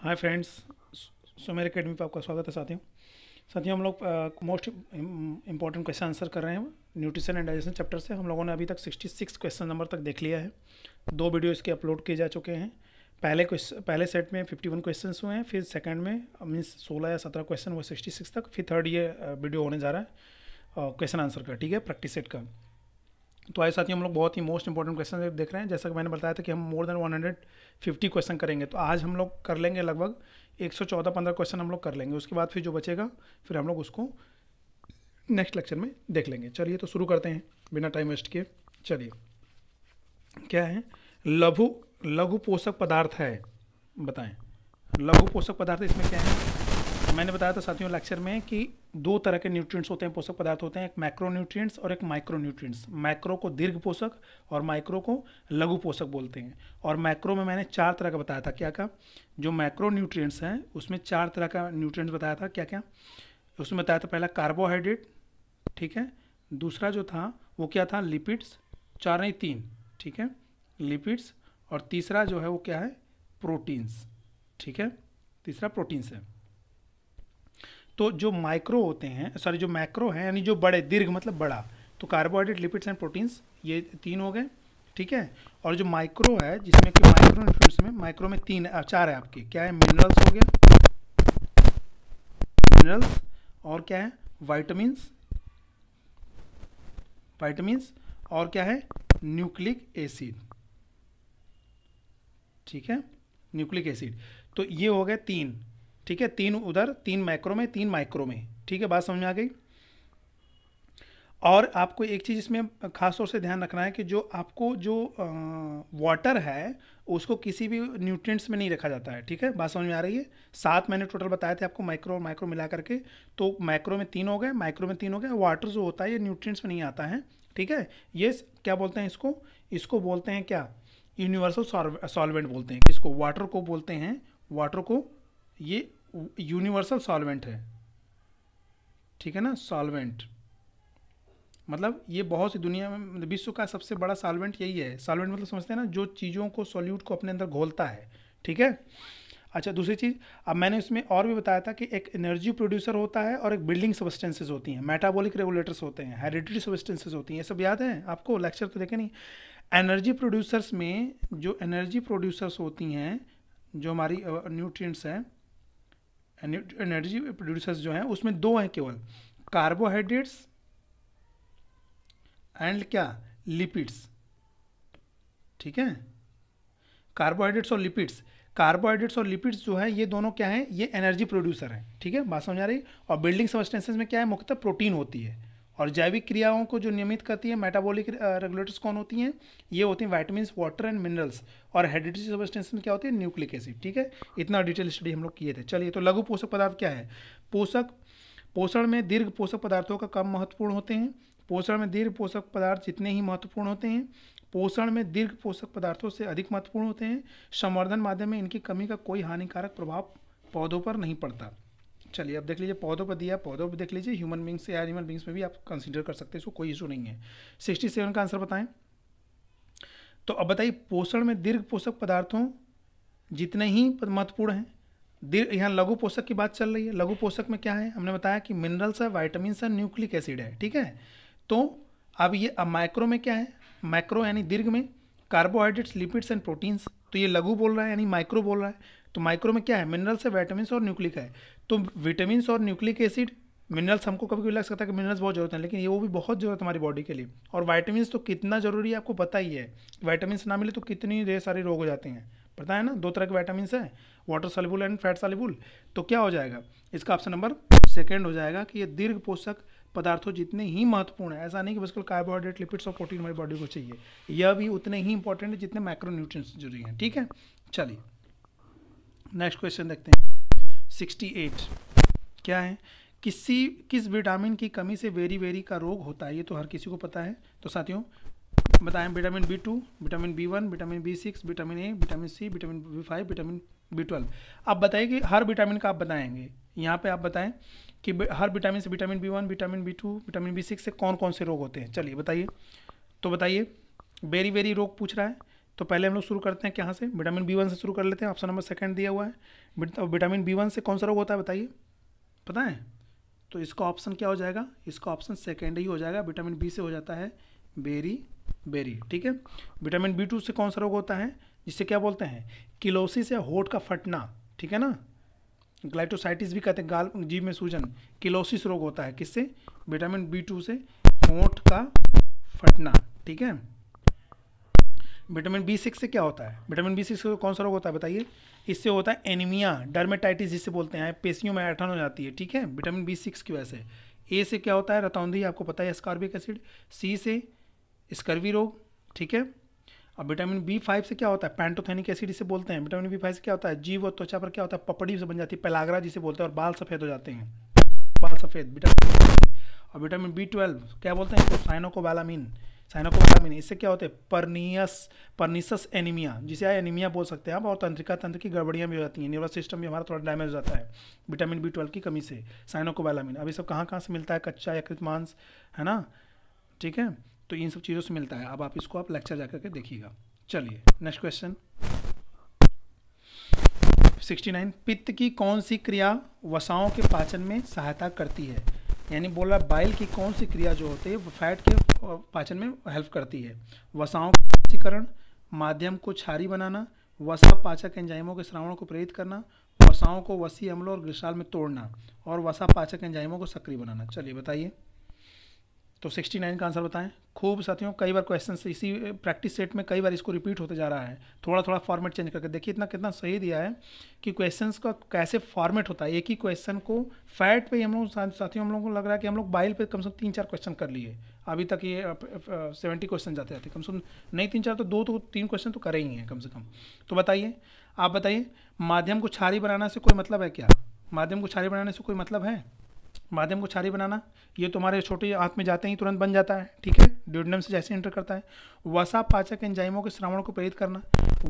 hi friends Sumer academy पर आपका स्वागत है साथियों साथियों हम लोग मोस्ट इंपॉर्टेंट क्वेश्चन आंसर कर रहे हैं न्यूट्रिशन एंड डाइजेशन चैप्टर से हम लोगों ने अभी तक 66 क्वेश्चन नंबर तक देख लिया है दो वीडियो इसके अपलोड किए जा चुके हैं पहले क्वेश्चन पहले सेट में 51 क्वेश्चन हुए हैं फिर सेकंड में मीन्स सोलह या सत्रह क्वेश्चन हुए सिक्स तक फिर थर्ड ये वीडियो होने जा रहा है क्वेश्चन आंसर का ठीक है प्रैक्टिस सेट का तो आए साथियों हम लोग बहुत ही मोस्ट इंपॉर्टेंट क्वेश्चन देख रहे हैं जैसा कि मैंने बताया था कि हम मोर देन 150 क्वेश्चन करेंगे तो आज हम लोग कर लेंगे लगभग 114 15 क्वेश्चन हम लोग कर लेंगे उसके बाद फिर जो बचेगा फिर हम लोग उसको नेक्स्ट लेक्चर में देख लेंगे चलिए तो शुरू करते हैं बिना टाइम वेस्ट किए चलिए क्या है लघु लघु पोषक पदार्थ है बताएं लघु पोषक पदार्थ इसमें क्या है मैंने बताया था साथियों लेक्चर में कि दो तरह के न्यूट्रिएंट्स होते हैं पोषक पदार्थ होते हैं एक मैक्रो न्यूट्रिएंट्स और एक माइक्रो न्यूट्रिएंट्स मैक्रो को दीर्घ पोषक और माइक्रो को लघु पोषक बोलते हैं और मैक्रो में मैंने चार तरह का बताया था क्या क्या जो मैक्रो न्यूट्रिएंट्स हैं उसमें चार तरह का न्यूट्रिएंट्स बताया था क्या क्या उसमें बताया था पहला कार्बोहाइड्रेट ठीक है दूसरा जो था वो क्या था लिपिड्स चार नहीं तीन ठीक है लिपिड्स और तीसरा जो है वो क्या है प्रोटीन्स ठीक है तीसरा प्रोटीन्स है तो जो माइक्रो होते हैं सॉरी जो मैक्रो हैं यानी जो बड़े दीर्घ मतलब बड़ा तो कार्बोहाइड्रेट लिपिड्स एंड प्रोटीन्स ये तीन हो गए ठीक है और जो माइक्रो है जिसमें कि माइक्रो न्यूट्रिय में माइक्रो में तीन चार है आपके क्या है मिनरल्स हो गया मिनरल्स और क्या है वाइटामस वाइटामस और क्या है न्यूक्लिक एसिड ठीक है न्यूक्लिक एसिड तो ये हो गए तीन ठीक है तीन उधर तीन माइक्रो में तीन माइक्रो में ठीक है बात समझ में आ गई और आपको एक चीज़ इसमें खास तौर से ध्यान रखना है कि जो आपको जो वाटर है उसको किसी भी न्यूट्रिएंट्स में नहीं रखा जाता है ठीक है बात समझ में आ रही है सात मैंने टोटल बताए थे आपको माइक्रो और माइक्रो मिला करके तो माइक्रो में तीन हो गए माइक्रो में तीन हो गए वाटर जो होता है ये न्यूट्रिएंट्स में नहीं आता है ठीक है ये क्या बोलते हैं इसको इसको बोलते हैं क्या यूनिवर्सल सॉल्वेंट बोलते हैं इसको वाटर को बोलते हैं वाटर को ये यूनिवर्सल सॉल्वेंट है ठीक है ना सॉल्वेंट मतलब ये बहुत सी दुनिया में मतलब विश्व का सबसे बड़ा सॉल्वेंट यही है सॉल्वेंट मतलब समझते हैं ना जो चीज़ों को सॉल्यूट को अपने अंदर घोलता है ठीक है अच्छा दूसरी चीज़ अब मैंने इसमें और भी बताया था कि एक एनर्जी प्रोड्यूसर होता है और एक बिल्डिंग सब्सटेंसेज होती हैं मेटाबॉलिक रेगुलेटर्स होते हैं हेरिडिटी सब्सटेंसेज होती हैं ये सब याद है आपको लेक्चर तो देखे नहीं एनर्जी प्रोड्यूसर्स में जो एनर्जी प्रोड्यूसर्स होती हैं जो हमारी न्यूट्रिएंट्स हैं एनर्जी प्रोड्यूसर्स जो हैं उसमें दो हैं केवल कार्बोहाइड्रेट्स एंड क्या लिपिड्स ठीक है कार्बोहाइड्रेट्स और लिपिड्स कार्बोहाइड्रेट्स और लिपिड्स जो है ये दोनों क्या है ये एनर्जी प्रोड्यूसर हैं ठीक है बात समझ आ रही और बिल्डिंग सबस्टेंसेज में क्या है मुख्यतः प्रोटीन होती है और जैविक क्रियाओं को जो नियमित करती है मेटाबॉलिक रेगुलेटर्स कौन होती हैं ये होती हैं वाइटमिन वाटर एंड मिनरल्स और हेडिटरी सबस्टेंसन क्या होती है न्यूक्लिक एसिड ठीक है इतना डिटेल स्टडी हम लोग किए थे चलिए तो लघु पोषक पदार्थ क्या है पोषक पोषण में दीर्घ पोषक पदार्थों का कम महत्वपूर्ण होते हैं पोषण में दीर्घ पोषक पदार्थ जितने ही महत्वपूर्ण होते हैं पोषण में दीर्घ पोषक पदार्थों से अधिक महत्वपूर्ण होते हैं संवर्धन माध्यम में इनकी कमी का कोई हानिकारक प्रभाव पौधों पर नहीं पड़ता चलिए अब देख लीजिए पौधों पर दिया पौधों पर देख लीजिए ह्यूमन बींग्स या एनिमल बींग्स में भी आप कंसिडर कर सकते हैं इसको कोई इशू नहीं है सिक्सटी सेवन का आंसर बताएं तो अब बताइए पोषण में दीर्घ पोषक पदार्थों जितने ही महत्वपूर्ण हैं दीर्घ यहाँ लघु पोषक की बात चल रही है लघु पोषक में क्या है हमने बताया कि मिनरल्स है वाइटामस है न्यूक्लिक एसिड है ठीक है तो अब ये अब माइक्रो में क्या है माइक्रो यानी दीर्घ में कार्बोहाइड्रेट्स लिपिड्स एंड प्रोटीन्स तो ये लघु बोल रहा है यानी माइक्रो बोल रहा है तो माइक्रो में क्या है मिनरल्स है वाइटामिन और न्यूक्लिक है तो विटामिन और न्यूक्लिक एसिड मिनरल्स हमको कभी कभी लग सकता है कि मिनरल्स बहुत ज़रूरत है लेकिन ये वो भी बहुत ज़रूरत है हमारी बॉडी के लिए और वाइटामिन तो कितना ज़रूरी है आपको पता ही है वाइटामिन ना मिले तो कितनी ढेर सारे रोग हो जाते हैं पता है ना दो तरह के वाइटामिन है water soluble and fat soluble तो क्या हो जाएगा इसका ऑप्शन नंबर सेकेंड हो जाएगा कि ये दीर्घ पोषक पदार्थों जितने ही महत्वपूर्ण है ऐसा नहीं कि बस केवल कार्बोहाइड्रेट लिपिड्स और प्रोटीन हमारी बॉडी को चाहिए यह भी उतने ही इंपॉर्टेंट है जितने माइक्रोन्यूट्रिएंट्स जरूरी हैं ठीक है चलिए नेक्स्ट क्वेश्चन देखते हैं सिक्सटी एट क्या है किसी किस विटामिन की कमी से वेरी वेरी का रोग होता है ये तो हर किसी को पता है तो साथियों बताएं vitamin B two vitamin B one vitamin B six vitamin A vitamin C vitamin B five vitamin B twelve आप बताइए कि हर विटामिन का आप बताएंगे यहाँ पे आप बताएं कि हर विटामिन से vitamin B one vitamin B two vitamin B six से कौन कौन से रोग होते हैं चलिए बताइए तो बताइए बेरी बेरी रोग पूछ रहा है तो पहले हम लोग शुरू करते हैं कहाँ से विटामिन बी वन से शुरू कर लेते हैं ऑप्शन नंबर सेकंड दिया हुआ है विटामिन बी वन से कौन सा रोग होता है बताइए पता है तो इसका ऑप्शन क्या हो जाएगा इसका ऑप्शन सेकेंड ही हो जाएगा विटामिन बी से हो जाता है बेरी बेरी ठीक है विटामिन बी टू से कौन सा रोग होता है जिसे क्या बोलते हैं किलोसिस या होठ का फटना ठीक है ना ग्लाइटोसाइटिस भी कहते हैं गाल जीव में सूजन किलोसिस रोग होता है किससे विटामिन बी टू से होठ का फटना ठीक है विटामिन बी सिक्स से क्या होता है विटामिन बी सिक्स कौन सा रोग होता है बताइए इससे होता है एनीमिया डर्मेटाइटिस जिसे बोलते हैं पेशियों में ऐठन हो जाती है ठीक है विटामिन बी सिक्स की वजह से ए से क्या होता है रतौंधी आपको पता है स्कार्बिक एसिड सी से स्कर्वी रोग ठीक है अब विटामिन बी फाइव से क्या होता है पैंटोथेनिक एसिड जिसे बोलते हैं विटामिन बी फाइव से क्या होता है जीव और त्वचा पर क्या होता है पपड़ी से बन जाती है पेलागरा जिसे बोलते हैं और बाल सफ़ेद हो जाते हैं बाल सफ़ेद विटामिन और विटामिन बी ट्वेल्व क्या बोलते हैं तो साइनोकोबालामीन इससे क्या होते हैं परनियस परनीसस एनीमिया जिसे आप एनीमिया बोल सकते हैं आप और तंत्रिका तंत्र की गड़बड़ियाँ भी हो जाती हैं न्यूरो सिस्टम भी हमारा थोड़ा डैमेज हो जाता है विटामिन बी ट्वेल्व की कमी से साइनोकोबालामीन अभी सब कहाँ कहाँ से मिलता है कच्चा यकृत मांस है ना ठीक है तो इन सब चीज़ों से मिलता है अब आप इसको आप लेक्चर जा करके देखिएगा चलिए नेक्स्ट क्वेश्चन 69 पित्त की कौन सी क्रिया वसाओं के पाचन में सहायता करती है यानी बोला बाइल की कौन सी क्रिया जो होती है वो फैट के पाचन में हेल्प करती है वसाओं का माध्यम को छारी बनाना वसा पाचक एंजाइमों के श्रावण को प्रेरित करना वसाओं को वसी अमलों और ग्रिशाल में तोड़ना और वसा पाचक एंजाइमों को सक्रिय बनाना चलिए बताइए तो 69 का आंसर बताएं खूब साथियों कई बार क्वेश्चन इसी प्रैक्टिस सेट में कई बार इसको रिपीट होते जा रहा है थोड़ा थोड़ा फॉर्मेट चेंज करके देखिए इतना कितना सही दिया है कि क्वेश्चंस का कैसे फॉर्मेट होता है एक ही क्वेश्चन को फैट पे हम लोग साथियों हम लोगों को लग रहा है कि हम लोग बाइल पर कम से कम तीन चार क्वेश्चन कर लिए अभी तक ये सेवेंटी क्वेश्चन जाते जाते कम से कम नहीं तीन चार तो दो तो तीन क्वेश्चन तो करे ही हैं कम से कम तो बताइए आप बताइए माध्यम को छारी बनाना से कोई मतलब है क्या माध्यम को छारी बनाने से कोई मतलब है माध्यम को क्षारी बनाना ये तुम्हारे छोटे हाथ में जाते ही तुरंत बन जाता है ठीक है ड्यूडनम से जैसे इंटर करता है वसा पाचक एंजाइमों के श्रावण को प्रेरित करना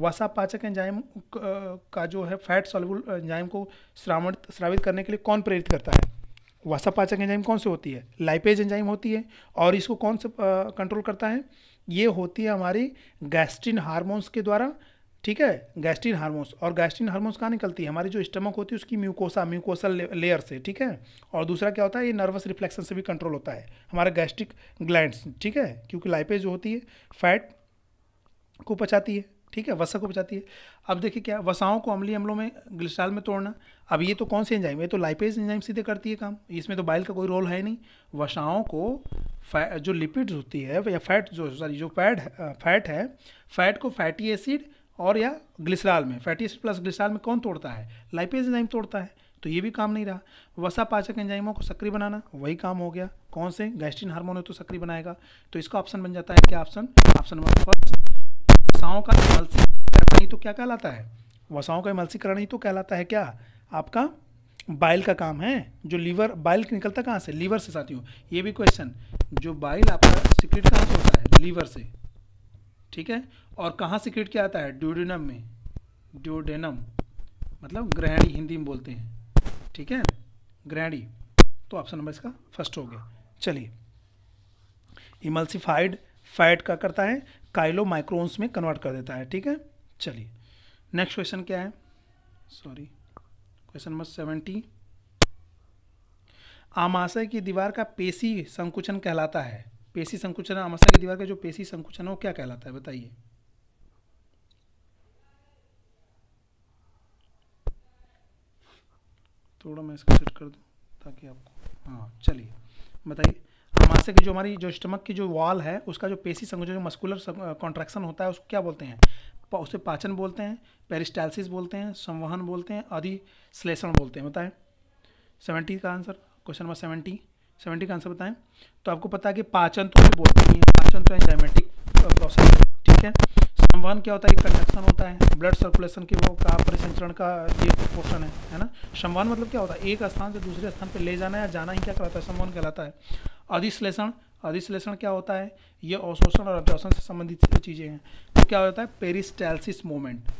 वसा पाचक एंजाइम का जो है फैट सॉल्युबल एंजाइम को श्रावण श्रावित करने के लिए कौन प्रेरित करता है वसा पाचक एंजाइम कौन सी होती है लाइपेज एंजाइम होती है और इसको कौन से कंट्रोल करता है ये होती है हमारी गैस्ट्रिन हार्मोन्स के द्वारा ठीक है गैस्ट्रिन हार्मोन्स और गैस्ट्रिन हार्मोन्स कहाँ निकलती है हमारी जो स्टमक होती है उसकी म्यूकोसा म्यूकोसल लेयर से ठीक है और दूसरा क्या होता है ये नर्वस रिफ्लेक्शन से भी कंट्रोल होता है हमारा गैस्ट्रिक ग्लैंड्स ठीक है क्योंकि लाइपेज जो होती है फैट को पचाती है ठीक है वसा को बचाती है अब देखिए क्या वसाओं को अमली अम्लों में ग्लिस्टाल में तोड़ना अब ये तो कौन से एंजाइम है तो लाइपेज एंजाइम सीधे करती है काम इसमें तो बाइल का कोई रोल है नहीं वसाओं को जो लिपिड होती है या फैट जो सॉरी जो फैट फैट है फैट को फैटी एसिड और या ग्लिसराल में फैटी एसिड प्लस ग्लिसराल में कौन तोड़ता है लाइपेज एंजाइम तोड़ता है तो ये भी काम नहीं रहा वसा पाचक एंजाइमों को सक्रिय बनाना वही काम हो गया कौन से गैस्ट्रिन हार्मोन तो सक्रिय बनाएगा तो इसका ऑप्शन बन जाता है क्या ऑप्शन ऑप्शन नंबर फर्स्ट वसाओं का एमलसीकरण ही तो क्या कहलाता है वसाओं का एमलसीकरण ही तो कहलाता है क्या आपका बाइल का काम है जो लीवर बाइल निकलता कहाँ से लीवर से साथियों ये भी क्वेश्चन जो बाइल आपका सिक्रेट कहाँ से होता है लीवर से ठीक है और कहाँ से कीट क्या आता है ड्यूडेनम में ड्यूडेनम मतलब ग्रहणी हिंदी में बोलते हैं ठीक है ग्रहणी तो ऑप्शन नंबर इसका फर्स्ट हो गया चलिए इमल्सिफाइड फैट का करता है काइलो माइक्रोन्स में कन्वर्ट कर देता है ठीक है चलिए नेक्स्ट क्वेश्चन क्या है सॉरी क्वेश्चन नंबर सेवेंटी आमाशय की दीवार का पेशी संकुचन कहलाता है पेशी संकुचन आमाशय की दीवार का जो पेशी संकुचन है वो क्या कहलाता है बताइए थोड़ा मैं इसको सेट कर दूँ ताकि आपको हाँ चलिए बताइए हमासे की जो हमारी जो स्टमक की जो वॉल है उसका जो पेशी संकोचन जो मस्कुलर कॉन्ट्रैक्शन होता है उसको क्या बोलते हैं पा, उसे पाचन बोलते हैं पेरिस्टाइलिस बोलते हैं संवहन बोलते हैं आदि श्लेषण बोलते हैं बताएं सेवेंटी का answer question number seventy seventy का आंसर बताएं तो आपको पता है कि पाचन तो बोलते ही हैं पाचन तो एंजाइमेटिक प्रोसेस है ठीक है वन क्या होता है कंडक्शन होता है ब्लड सर्कुलेशन की वो का परिसंचरण का ये पोर्शन है है ना समवन मतलब क्या होता है एक स्थान से दूसरे स्थान पर ले जाना या जाना ही क्या कहलाता है समवन कहलाता है अधिश्लेषण अधिश्लेषण क्या होता है ये अवशोषण और अभ्यवसन से संबंधित चीज़ें हैं तो क्या होता है पेरिस्टैल्सिस मोमेंट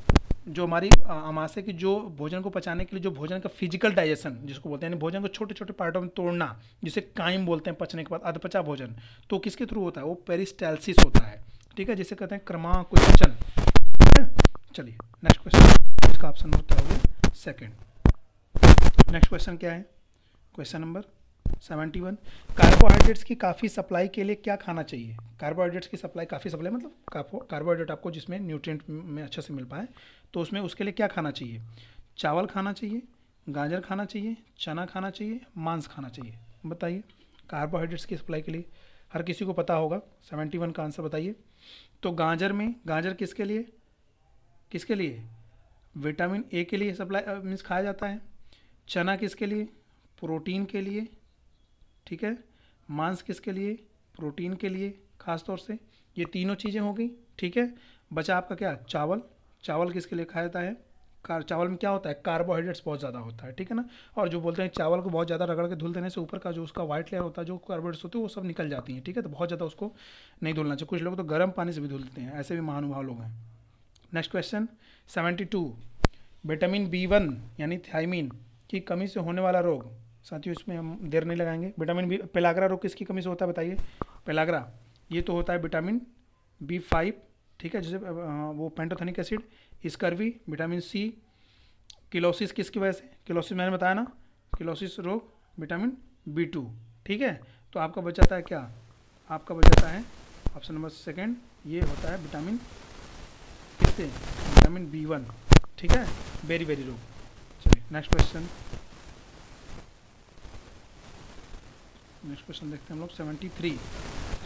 जो हमारी अमाशय की जो भोजन को पचाने के लिए जो भोजन का फिजिकल डाइजेशन जिसको बोलते हैं यानी भोजन को छोटे छोटे पार्टों में तोड़ना जिसे काइम बोलते हैं पचने के बाद अधपचा भोजन तो किसके थ्रू होता है वो पेरिस्टैल्सिस होता है ठीक है जिसे कहते हैं क्रमांकोचन चलिए नेक्स्ट क्वेश्चन इसका ऑप्शन होता होगा सेकंड नेक्स्ट क्वेश्चन क्या है question number seventy one carbohydrates की काफ़ी सप्लाई के लिए क्या खाना चाहिए कार्बोहाइड्रेट्स की सप्लाई काफ़ी सप्लाई मतलब कार्बोहाइड्रेट आपको जिसमें न्यूट्रिएंट में अच्छे से मिल पाए तो उसमें उसके लिए क्या खाना चाहिए चावल खाना चाहिए गाजर खाना चाहिए चना खाना चाहिए मांस खाना चाहिए बताइए कार्बोहाइड्रेट्स की सप्लाई के लिए हर किसी को पता होगा सेवेंटी वन का आंसर बताइए तो गाजर में गाजर किसके लिए किसके लिए विटामिन ए के लिए सप्लाई मीन्स खाया जाता है चना किसके लिए प्रोटीन के लिए ठीक है मांस किसके लिए प्रोटीन के लिए खास तौर से ये तीनों चीज़ें हो गई ठीक है बचा आपका क्या चावल चावल किसके लिए खाया जाता है कार चावल में क्या होता है कार्बोहाइड्रेट्स बहुत ज़्यादा होता है ठीक है ना और जो बोलते हैं चावल को बहुत ज़्यादा रगड़ के धुल देने से ऊपर का जो उसका व्हाइट लेयर होता है जो कार्बोहाइड्रेट्स होते हैं वो सब निकल जाती हैं ठीक है तो बहुत ज़्यादा उसको नहीं धुलना चाहिए कुछ लोग तो गर्म पानी से भी धुल देते हैं ऐसे भी महानुभाव लोग हैं next question seventy two vitamin B one यानी थायमिन की कमी से होने वाला रोग साथियों इसमें हम देर नहीं लगाएंगे विटामिन बी पेलागरा रोग किसकी कमी से होता है बताइए पेलागरा ये तो होता है विटामिन बी फाइव ठीक है जैसे वो pantothenic acid scurvy vitamin C cheilosis किसकी वजह से किलोसिस मैंने बताया ना किलोसिस रोग विटामिन बी टू ठीक है तो आपका बचाता है क्या आपका बचाता है ऑप्शन नंबर सेकेंड ये होता है विटामिन किससे विटामिन बी वन ठीक है वेरी वेरी रोग चलिए नेक्स्ट क्वेश्चन नेक्स्ट क्वेश्चन देखते हैं हम लोग सेवेंटी थ्री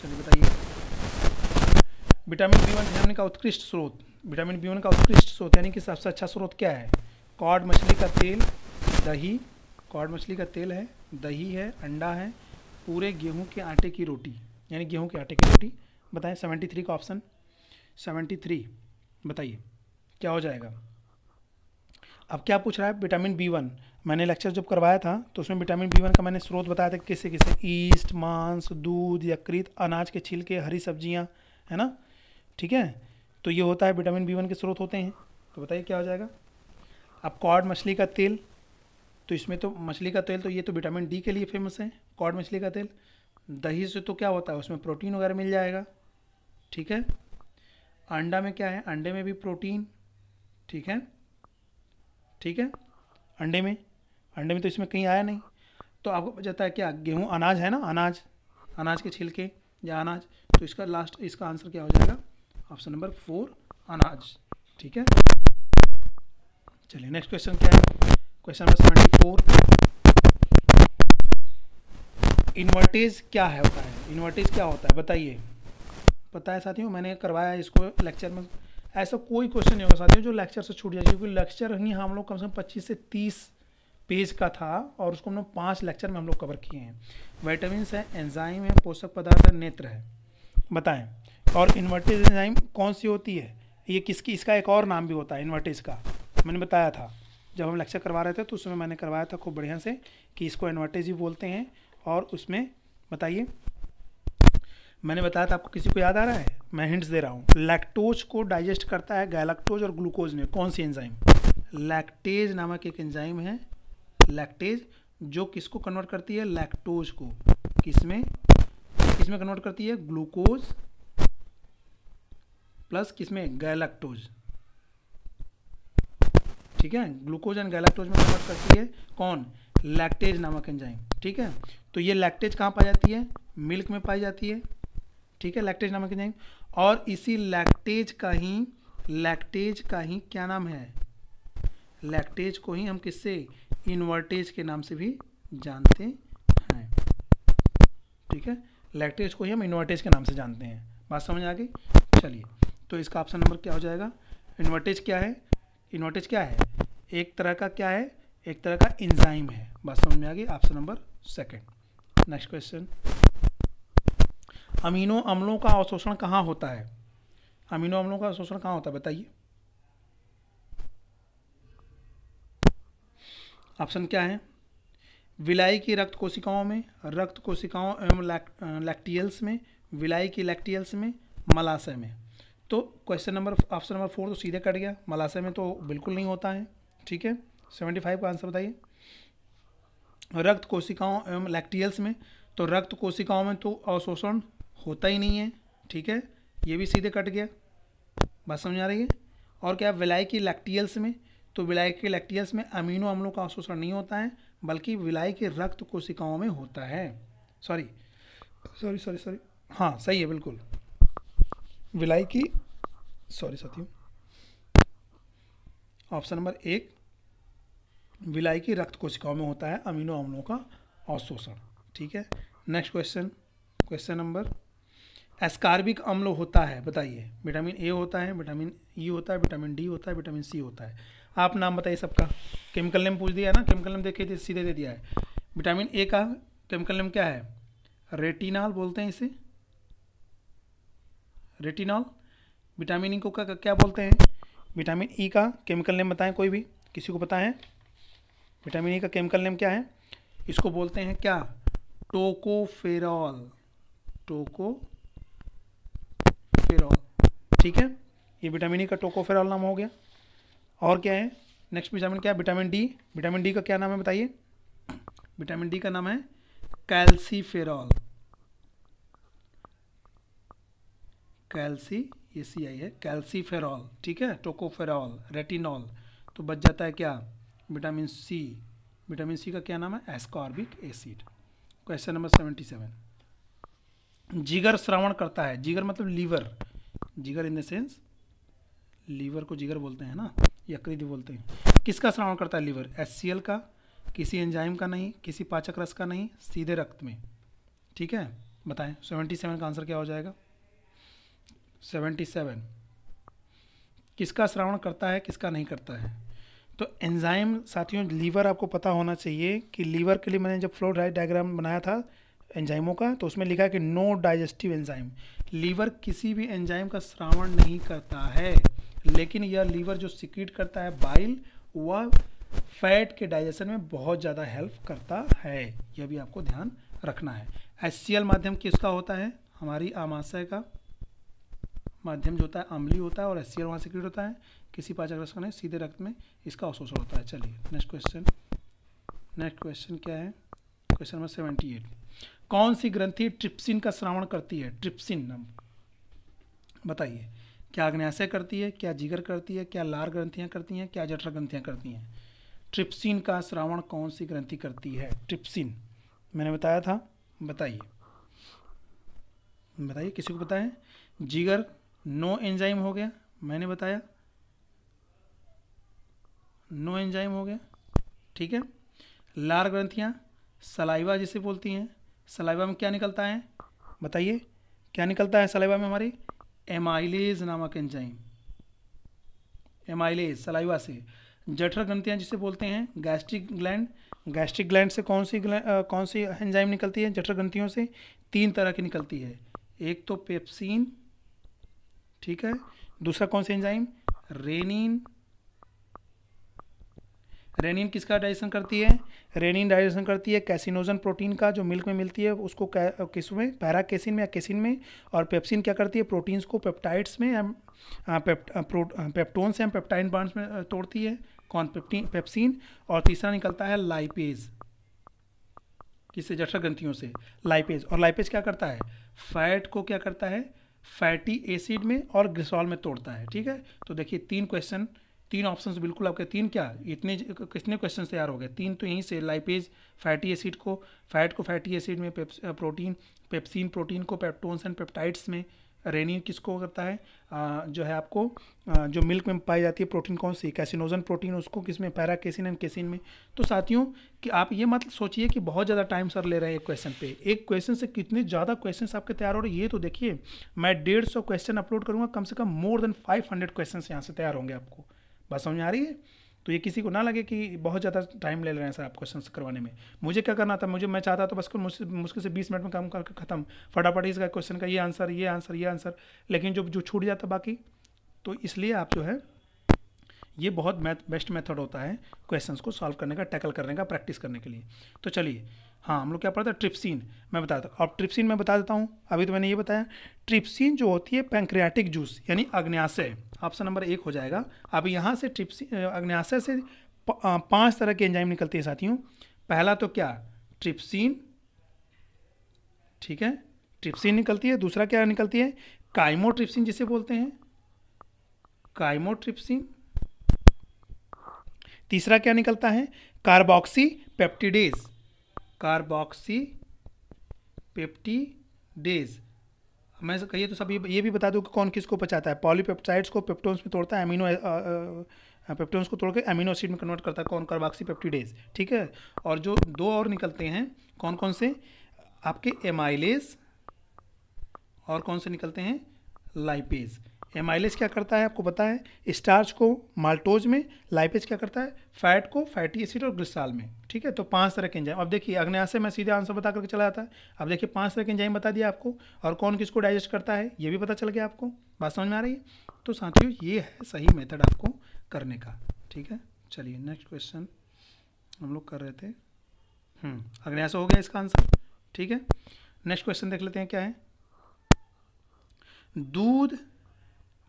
चलिए बताइए विटामिन बी वन विटामिन का उत्कृष्ट स्रोत विटामिन बी वन का उत्कृष्ट स्रोत यानी कि सबसे अच्छा स्रोत क्या है कॉड मछली का तेल दही कॉड मछली का तेल है दही है अंडा है पूरे गेहूं के आटे की रोटी यानी गेहूं के आटे की रोटी बताएं सेवेंटी थ्री का ऑप्शन सेवेंटी थ्री बताइए क्या हो जाएगा अब क्या पूछ रहा है विटामिन बी वन मैंने लेक्चर जब करवाया था तो उसमें विटामिन बी वन का मैंने स्रोत बताया था किसे किससे ईस्ट मांस दूध यकृत अनाज के छिलके हरी सब्जियाँ है ना ठीक है तो ये होता है विटामिन बी वन के स्रोत होते हैं तो बताइए क्या हो जाएगा अब कॉड मछली का तेल तो इसमें तो मछली का तेल तो ये तो विटामिन डी के लिए फेमस है कॉड मछली का तेल दही से तो क्या होता है उसमें प्रोटीन वगैरह मिल जाएगा ठीक है अंडा में क्या है अंडे में भी प्रोटीन ठीक है ठीक है अंडे में अंडे में तो इसमें कहीं आया नहीं तो आपको जता है क्या गेहूँ अनाज है ना अनाज अनाज के छिलके या अनाज तो इसका लास्ट इसका आंसर क्या हो जाएगा ऑप्शन नंबर फोर अनाज ठीक है चलिए नेक्स्ट क्वेश्चन क्या है question number seventy four invertase क्या है होता है इन्वर्टेज क्या होता है बताइए पता है साथियों मैंने करवाया इसको लेक्चर में ऐसा कोई क्वेश्चन नहीं होगा साथियों जो लेक्चर से छूट जाए क्योंकि लेक्चर ही हम लोग कम से कम पच्चीस से तीस पेज का था और उसको हम लोग पाँच लेक्चर में हम लोग कवर किए हैं वाइटामिन है एंजाइम है पोषक पदार्थ है नेत्र है बताएं और इन्वर्टेज एंजाइम कौन सी होती है ये किसकी इसका एक और नाम भी होता है इन्वर्टिस का मैंने बताया था जब हम लेक्चर करवा रहे थे तो उसमें मैंने करवाया था खूब बढ़िया से कि इसको इन्वर्टिस भी बोलते हैं और उसमें बताइए मैंने बताया था आपको किसी को याद आ रहा है मैं हिंट्स दे रहा हूँ लैक्टोज को डाइजेस्ट करता है गैलेक्टोज और ग्लूकोज में कौन सी एंजाइम लैक्टेज नामक एक एंजाइम है लैक्टेज जो किसको कन्वर्ट करती है लैक्टोज को किसमें किसमें कन्वर्ट करती है ग्लूकोज प्लस किसमें गैलेक्टोज ठीक है ग्लूकोज एंड गैलेक्टोज में कन्वर्ट करती है कौन लैक्टेज नामक एंजाइम ठीक है तो ये लैक्टेज कहाँ पाई जाती है मिल्क में पाई जाती है ठीक है लैक्टेज नामक एंजाइम और इसी लैक्टेज का ही लैक्टेज का ही क्या नाम है लैक्टेज को ही हम किससे इन्वर्टेज के नाम से भी जानते हैं ठीक है लैक्टेज को ही हम इन्वर्टेज के नाम से जानते हैं बात समझ आ गई चलिए तो इसका ऑप्शन नंबर क्या हो जाएगा इन्वर्टेज क्या है इन्वर्टेज क्या है एक तरह का क्या है एक तरह का इंजाइम है बात समझ में आ गई option number second next question amino अम्लों का अवशोषण कहाँ होता है अमीनो अम्लों का अवशोषण कहाँ होता है बताइए ऑप्शन क्या है विलाई की रक्त कोशिकाओं में रक्त कोशिकाओं एवं लैक्टियल्स में विलाई की लैक्टियल्स में मलाशय में तो question number option number four तो सीधे कट गया मलाशय में तो बिल्कुल नहीं होता है ठीक है सेवेंटी फाइव का आंसर बताइए रक्त कोशिकाओं एवं लैक्टियल्स में तो रक्त कोशिकाओं में तो अवशोषण होता ही नहीं है ठीक है ये भी सीधे कट गया बात समझ आ रही है और क्या विलाई की लैक्टियल्स में तो विलाई के लैक्टियल्स में अमीनो अम्लों का अवशोषण नहीं होता है बल्कि विलाई के रक्त कोशिकाओं में होता है सॉरी सॉरी सॉरी सॉरी हाँ सही है बिल्कुल विलाई की सॉरी साथियों ऑप्शन नंबर एक विलाई की रक्त कोशिकाओं में होता है अमीनो अम्लों का अवशोषण ठीक है next question question number ascorbic अम्ल होता है बताइए विटामिन ए होता है विटामिन ई e होता है विटामिन डी होता है विटामिन सी होता है आप नाम बताइए सबका केमिकल नेम पूछ दिया ना केमिकल नेम देखिए सीधे दे दिया है विटामिन ए का केमिकल नेम क्या है रेटिनॉल बोलते हैं इसे रेटिनॉल विटामिन ई को क्या क्या बोलते हैं विटामिन ई का केमिकल नेम बताएं कोई भी किसी को पता है विटामिन ई का केमिकल नेम क्या है इसको बोलते हैं क्या टोकोफेरॉल टोकोफेरॉल ठीक है ये विटामिन ई का टोकोफेरॉल नाम हो गया और क्या है नेक्स्ट विटामिन क्या है विटामिन डी विटामिन डी का क्या नाम है बताइए विटामिन डी का नाम है कैल्सीफेरॉल कैल्सी ए सी आई है कैल्सीफेरॉल ठीक है टोकोफेरॉल रेटिनॉल तो बच जाता है क्या विटामिन सी विटामिन सी का क्या नाम है ascorbic acid question number seventy seven जिगर श्रवण करता है जिगर मतलब लीवर जिगर इन द सेंस लीवर को जिगर बोलते हैं ना यकृत बोलते हैं किसका श्रवण करता है लीवर एस का किसी एंजाइम का नहीं किसी पाचक रस का नहीं सीधे रक्त में ठीक है बताएं सेवेंटी सेवन का आंसर क्या हो जाएगा सेवेंटी सेवन किसका श्रावण करता है किसका नहीं करता है तो एंजाइम साथियों लीवर आपको पता होना चाहिए कि लीवर के लिए मैंने जब फ्लो डायग्राम बनाया था एंजाइमों का तो उसमें लिखा है कि नो डाइजेस्टिव एंजाइम लीवर किसी भी एंजाइम का श्रावण नहीं करता है लेकिन यह लीवर जो सिक्रीट करता है बाइल वह फैट के डाइजेशन में बहुत ज़्यादा हेल्प करता है यह भी आपको ध्यान रखना है एस माध्यम किसका होता है हमारी आमाशय का माध्यम जो होता है अम्लीय होता है और एस वहाँ सीक्रेट होता है किसी पाचक रस का सीधे रक्त में इसका अवशोषण होता है चलिए नेक्स्ट क्वेश्चन नेक्स्ट क्वेश्चन क्या है क्वेश्चन नंबर सेवेंटी एट कौन सी ग्रंथि ट्रिप्सिन का श्रावण करती है ट्रिप्सिन बताइए क्या अग्नाशय करती है क्या जिगर करती है क्या लार ग्रंथियाँ करती हैं क्या जठर ग्रंथियाँ करती हैं ट्रिप्सिन का श्रावण कौन सी ग्रंथि करती है ट्रिप्सिन मैंने बताया था बताइए बताइए किसी को बताएं जिगर नो एंजाइम हो गया मैंने बताया नो एंजाइम हो गया ठीक है लार ग्रंथियाँ सलाइवा जिसे बोलती हैं सलाइवा में क्या निकलता है बताइए क्या निकलता है सलाइवा में हमारी एमाइलेज नामक एंजाइम एमाइलेज सलाइवा से जठर ग्रंथियाँ जिसे बोलते हैं गैस्ट्रिक ग्लैंड गैस्ट्रिक ग्लैंड से कौन सी आ, कौन सी एंजाइम निकलती है जठर ग्रंथियों से तीन तरह की निकलती है एक तो पेप्सिन ठीक है दूसरा कौन सा एंजाइम रेनिन रेनिन किसका डाइजेशन करती है रेनिन डाइजेशन करती है कैसिनोजन प्रोटीन का जो मिल्क में मिलती है उसको किस में पैरा केसिन में या केसिन में और पेप्सिन क्या करती है प्रोटीन्स को पेप्टाइड्स में पेप्टोन्स एम पेप्टाइन बॉन्ड्स में तोड़ती है कौन पेप्सिन और तीसरा निकलता है लाइपेज किससे जठर ग्रंथियों से लाइपेज और लाइपेज क्या करता है फैट को क्या करता है फैटी एसिड में और ग्रिसॉल में तोड़ता है ठीक है तो देखिए तीन क्वेश्चन तीन ऑप्शंस बिल्कुल आपके तीन क्या इतने कितने क्वेश्चन तैयार हो गए तीन तो यहीं से लाइपेज फैटी एसिड को फैट को फैटी एसिड में पेप्स, प्रोटीन पेप्सिन प्रोटीन को पेप्टोन्स एंड पेप्टाइड्स में रेनियर किसको करता है आ, जो है आपको आ, जो मिल्क में पाई जाती है प्रोटीन कौन सी कैसिनोजन प्रोटीन उसको किस में केसिन एंड केसिन में तो साथियों कि आप ये मत सोचिए कि बहुत ज़्यादा टाइम सर ले रहे हैं एक क्वेश्चन पे एक क्वेश्चन से कितने ज़्यादा क्वेश्चन आपके तैयार हो रहे हैं ये तो देखिए मैं डेढ़ सौ क्वेश्चन अपलोड करूँगा कम से कम more than five hundred question यहाँ से तैयार होंगे आपको बस समझ आ रही है तो ये किसी को ना लगे कि बहुत ज़्यादा टाइम ले रहे हैं सर आप क्वेश्चन करवाने में मुझे क्या करना था मुझे मैं चाहता तो बस मुश्किल से बीस मिनट में काम करके ख़त्म फटाफट इसका क्वेश्चन का ये आंसर ये आंसर ये आंसर लेकिन जो जो छूट जाता बाकी तो इसलिए आप जो है ये बहुत मैथ बेस्ट मेथड होता है क्वेश्चंस को सॉल्व करने का टैकल करने का प्रैक्टिस करने के लिए तो चलिए हाँ हम लोग क्या पढ़ते हैं ट्रिप्सिन मैं बताता हूँ अब ट्रिप्सिन मैं बता देता हूँ अभी तो मैंने ये बताया ट्रिप्सिन जो होती है पैंक्रियाटिक जूस यानी अग्न्याशय ऑप्शन नंबर एक हो जाएगा अब यहाँ से ट्रिप्सिन अग्नाशय से पांच तरह के एंजाइम निकलते हैं साथियों पहला तो क्या ट्रिप्सिन ठीक है ट्रिप्सिन निकलती है दूसरा क्या निकलती है काइमोट्रिप्सिन जिसे बोलते हैं काइमोट्रिप्सिन तीसरा क्या निकलता है कार्बोक्सी पेप्टिडेज कार्बोक्सी पेप्टीडेज मैं कहिए तो सब ये ये भी बता दूँ कि कौन किसको पचाता है पॉलीपेप्टाइड्स को पेप्टोन्स में तोड़ता है अमीनो पेप्टोन्स को तोड़ के अमीनो एसिड में कन्वर्ट करता है कौन कार्बाक्सी पेप्टीडेज ठीक है और जो दो और निकलते हैं कौन कौन से आपके एमाइलेज और कौन से निकलते हैं लाइपेज एमाइलेज क्या करता है आपको बताएं स्टार्च को माल्टोज में लाइपेज क्या करता है फैट को फैटी एसिड और ग्रिस्टाल में ठीक है तो पांच तरह के एंजाइम अब देखिए अग्नया से मैं सीधे आंसर बता करके चला जाता है अब देखिए पांच तरह के एंजाइम बता दिया आपको और कौन किसको डाइजेस्ट करता है ये भी पता चल गया आपको बात समझ में आ रही है तो साथियों ये है सही मेथड आपको करने का ठीक है चलिए नेक्स्ट क्वेश्चन हम लोग कर रहे थे हम्म, अग्नया से हो गया इसका आंसर ठीक है नेक्स्ट क्वेश्चन देख लेते हैं क्या है दूध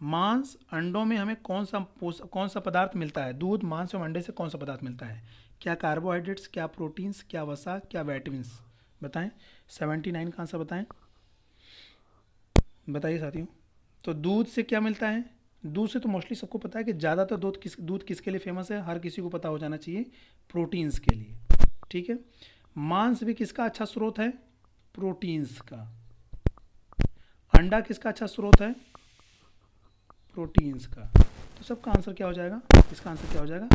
मांस अंडों में हमें कौन सा कौन सा पदार्थ मिलता है दूध मांस एवं अंडे से कौन सा पदार्थ मिलता है क्या कार्बोहाइड्रेट्स क्या प्रोटीन्स क्या वसा क्या वैटमिन बताएं सेवेंटी नाइन का आंसर बताएं बताइए साथियों तो दूध से क्या मिलता है दूध से तो मोस्टली सबको पता है कि ज़्यादातर दूध किस दूध किसके लिए फेमस है हर किसी को पता हो जाना चाहिए प्रोटीन्स के लिए ठीक है मांस भी किसका अच्छा स्रोत है प्रोटीन्स का अंडा किसका अच्छा स्रोत है प्रोटीन्स का तो सबका आंसर क्या हो जाएगा इसका आंसर क्या हो जाएगा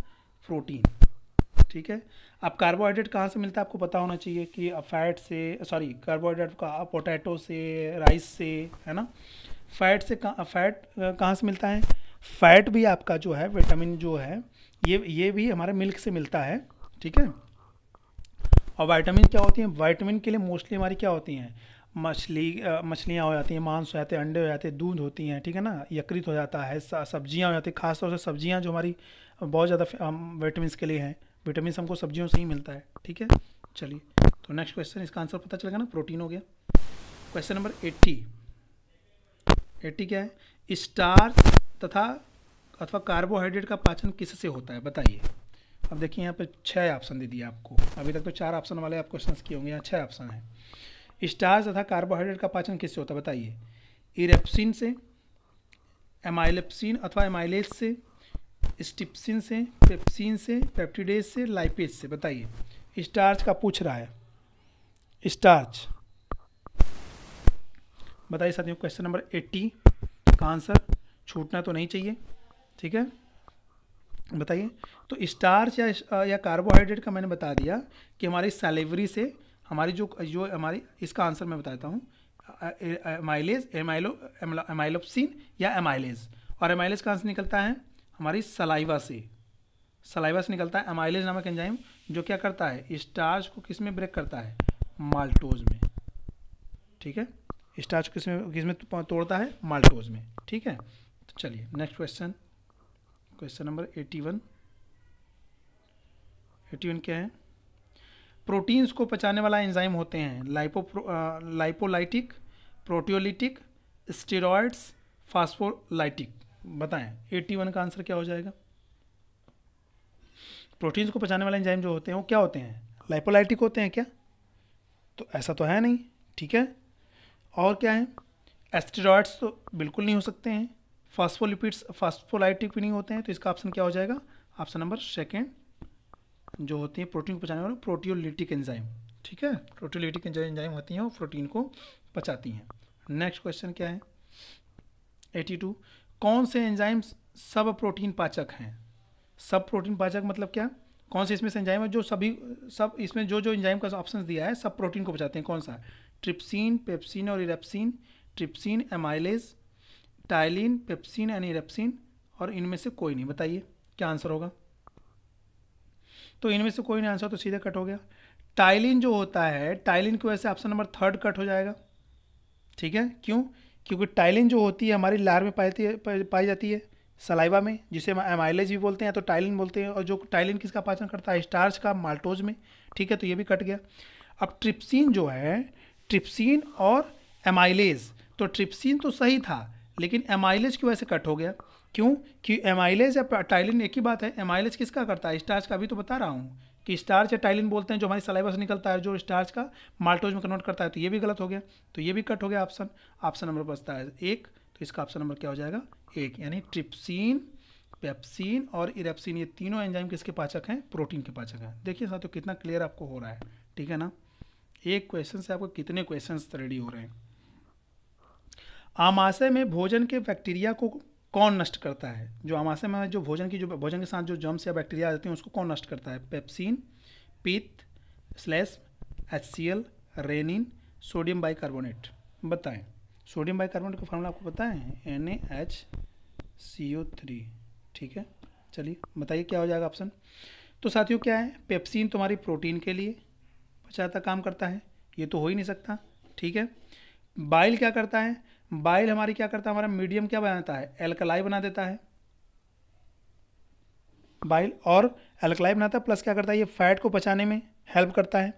प्रोटीन ठीक है अब कार्बोहाइड्रेट कहाँ से मिलता है आपको पता होना चाहिए कि फैट से सॉरी कार्बोहाइड्रेट का पोटैटो से राइस से है ना फैट से कहाँ फैट कहाँ से मिलता है फैट भी आपका जो है विटामिन जो है ये ये भी हमारे मिल्क से मिलता है ठीक है और वाइटामिन क्या होती हैं वाइटामिन के लिए मोस्टली हमारी क्या होती हैं मछली मछलियाँ हो जाती हैं मांस हो जाते हैं अंडे हो जाते हैं दूध होती हैं ठीक है ना यकृत हो जाता है सब्जियाँ हो जाती हैं खासतौर से सब्जियाँ जो हमारी बहुत ज़्यादा विटामिन के लिए हैं विटामिन हमको सब्जियों से ही मिलता है ठीक है चलिए तो नेक्स्ट क्वेश्चन इसका आंसर पता चलेगा ना प्रोटीन हो गया क्वेश्चन नंबर एट्टी एट्टी क्या है स्टार्च तथा अथवा कार्बोहाइड्रेट का पाचन किससे होता है बताइए अब देखिए यहाँ पे छः ऑप्शन दे दिए आपको अभी तक तो चार ऑप्शन वाले आप क्वेश्चन किए होंगे यहाँ छः ऑप्शन हैं स्टार्स तथा कार्बोहाइड्रेट का पाचन किससे होता है बताइए इरेप्सिन से एमाइलेप्सिन अथवा एमाइलेज से स्टिप्सिन से पेप्सिन से पेप्टिडेज से लाइपेज से बताइए स्टार्च का पूछ रहा है स्टार्च बताइए साथियों क्वेश्चन नंबर एट्टी का आंसर छूटना तो नहीं चाहिए ठीक है बताइए तो स्टार्च या या कार्बोहाइड्रेट का मैंने बता दिया कि हमारी सैलेवरी से हमारी जो जो हमारी इसका आंसर मैं बताता हूँ एमाइलेज एमाइलो एमाइलोपसिन या एमाइलेज और एमाइलेज कहाँ से निकलता है हमारी सलाइवा से सलाइवा से निकलता है एमाइलेज नामक एंजाइम जो क्या करता है स्टार्च को किस में ब्रेक करता है माल्टोज में ठीक है स्टार्च किस में किस में तो तोड़ता है माल्टोज में ठीक है तो चलिए next question question number eighty one eighty one क्या है प्रोटीन्स को पचाने वाला एंजाइम होते हैं lipo lipolytic proteolytic steroids phospholytic बताएं 81 का आंसर क्या हो जाएगा प्रोटीन्स को पचाने वाले एंजाइम जो होते हैं वो क्या होते हैं लाइपोलाइटिक होते हैं क्या तो ऐसा तो है नहीं ठीक है और क्या है एस्टेरॉयड्स तो बिल्कुल नहीं हो सकते हैं फास्फोलिपिड्स फास्फोलाइटिक भी नहीं होते हैं तो इसका ऑप्शन क्या हो जाएगा ऑप्शन नंबर सेकेंड जो होती है प्रोटीन को पचाने वाले प्रोटियोलिटिक एंजाइम ठीक है प्रोटियोलिटिक एंजाइम होती हैं और प्रोटीन को पचाती हैं नेक्स्ट क्वेश्चन क्या है टू कौन से एंजाइम सब प्रोटीन पाचक हैं सब प्रोटीन पाचक मतलब क्या कौन से इसमें से एंजाइम है जो सभी सब इसमें जो जो एंजाइम का ऑप्शन दिया है सब प्रोटीन को बचाते हैं कौन सा ट्रिप्सिन पेप्सिन और erepsin trypsin amylase ptyalin pepsin and erepsin और इनमें से कोई नहीं बताइए क्या आंसर होगा तो इनमें से कोई नहीं आंसर तो सीधे कट हो गया टाइलिन जो होता है टाइलिन की वजह से ऑप्शन नंबर थर्ड कट हो जाएगा ठीक है क्यों क्योंकि टाइलिन जो होती है हमारी लार में पाई पाई जाती है सलाइवा में जिसे हम एमाइलेज भी बोलते हैं तो टाइलिन बोलते हैं और जो टाइलिन किसका पाचन करता है स्टार्च का माल्टोज में ठीक है तो ये भी कट गया अब ट्रिप्सिन जो है ट्रिप्सिन और एमाइलेज तो ट्रिप्सिन तो सही था लेकिन एमाइलेज की वजह से कट हो गया क्यों कि एमाइलेज या टाइलिन एक ही बात है एमाइलेज किसका करता है स्टार्च का भी तो बता रहा हूँ कि स्टार्च या टाइलिन बोलते हैं जो हमारी सलाइवा से निकलता है जो स्टार्च का माल्टोज में कन्वर्ट करता है तो ये भी गलत हो गया तो ये भी कट हो गया ऑप्शन ऑप्शन नंबर बचता है एक तो इसका ऑप्शन नंबर क्या हो जाएगा एक यानी ट्रिप्सिन पेप्सिन और इरेप्सिन ये तीनों एंजाइम किसके पाचक हैं प्रोटीन के पाचक हैं देखिए साथियों कितना क्लियर आपको हो रहा है ठीक है ना एक क्वेश्चन से आपको कितने क्वेश्चन रेडी हो रहे हैं आमाशय में भोजन के बैक्टीरिया को कौन नष्ट करता है जो आमाशय में जो भोजन की जो भोजन के साथ जो जम्स या बैक्टीरिया आ जाते हैं उसको कौन नष्ट करता है पेप्सिन पीत स्लेस H C L rennin sodium bicarbonate बताएं सोडियम बाइकार्बोनेट का फॉर्मूला आपको पता है N H C O three ठीक है चलिए बताइए क्या हो जाएगा ऑप्शन तो साथियों क्या है पेप्सिन तुम्हारी प्रोटीन के लिए पचाता काम करता है ये तो हो ही नहीं सकता ठीक है बाइल क्या करता है बाइल हमारी क्या करता है हमारा मीडियम क्या बनाता है एल्कलाई बना देता है बाइल और एल्कलाई बनाता है प्लस क्या करता है ये फैट को पचाने में हेल्प करता है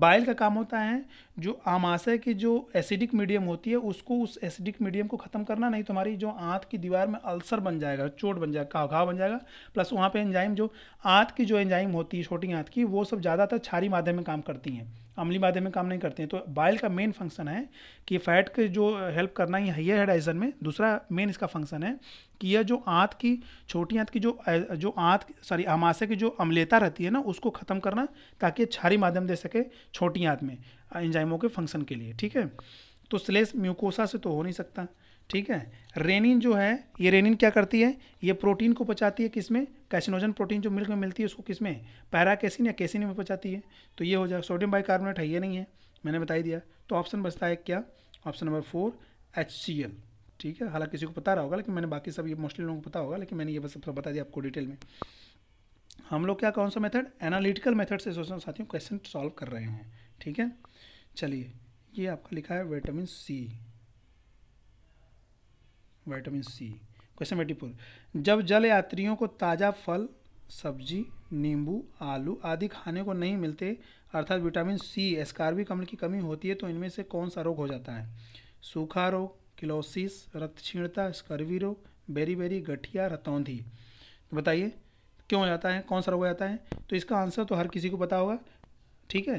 बाइल का काम होता है जो आमाशय की जो एसिडिक मीडियम होती है उसको उस एसिडिक मीडियम को ख़त्म करना नहीं तुम्हारी तो जो आंत की दीवार में अल्सर बन जाएगा चोट बन जाएगा घाव बन जाएगा प्लस वहाँ पे एंजाइम जो आंत की जो एंजाइम होती है छोटी आंत की वो सब ज़्यादातर छारी माध्यम में काम करती हैं अमली मादे में काम नहीं करते हैं तो बाइल का मेन फंक्शन है कि फैट के जो हेल्प करना ही है हेडाइजन में दूसरा मेन इसका फंक्शन है कि यह जो आँत की छोटी आँत की जो जो आँत सॉरी अमाशय की जो अम्लेता रहती है ना उसको ख़त्म करना ताकि छारी माध्यम दे सके छोटी आँत में एंजाइमों के फंक्शन के लिए ठीक है तो स्लेस म्यूकोसा से तो हो नहीं सकता ठीक है रेनिन जो है ये रेनिन क्या करती है ये प्रोटीन को पचाती है किसमें कैसिनोजन प्रोटीन जो मिल्क में मिलती है उसको किसमें पैराकेसिन या कैसिन में पचाती है तो ये हो जाएगा सोडियम बाइकार्बोनेट है ये नहीं है मैंने बता ही दिया तो ऑप्शन बचता है क्या option number four H C L ठीक है हालांकि किसी को पता रहा होगा लेकिन मैंने बाकी सब ये मोस्टली लोगों को पता होगा लेकिन मैंने ये बस बता दिया आपको डिटेल में हम लोग क्या कौन सा मेथड एनालिटिकल मेथड से सोचना साथियों क्वेश्चन सॉल्व कर रहे हैं ठीक है चलिए ये आपका लिखा है vitamin C vitamin C question multiple जब जल यात्रियों को ताज़ा फल सब्जी नींबू आलू आदि खाने को नहीं मिलते अर्थात विटामिन सी एस्कार्बिक अम्ल की कमी होती है तो इनमें से कौन सा रोग हो जाता है सूखा रोग किलोसिस रक्त क्षीणता स्कर्वी रोग बेरी बेरी गठिया रतौंधी तो बताइए क्यों हो जाता है कौन सा रोग हो जाता है तो इसका आंसर तो हर किसी को पता होगा ठीक है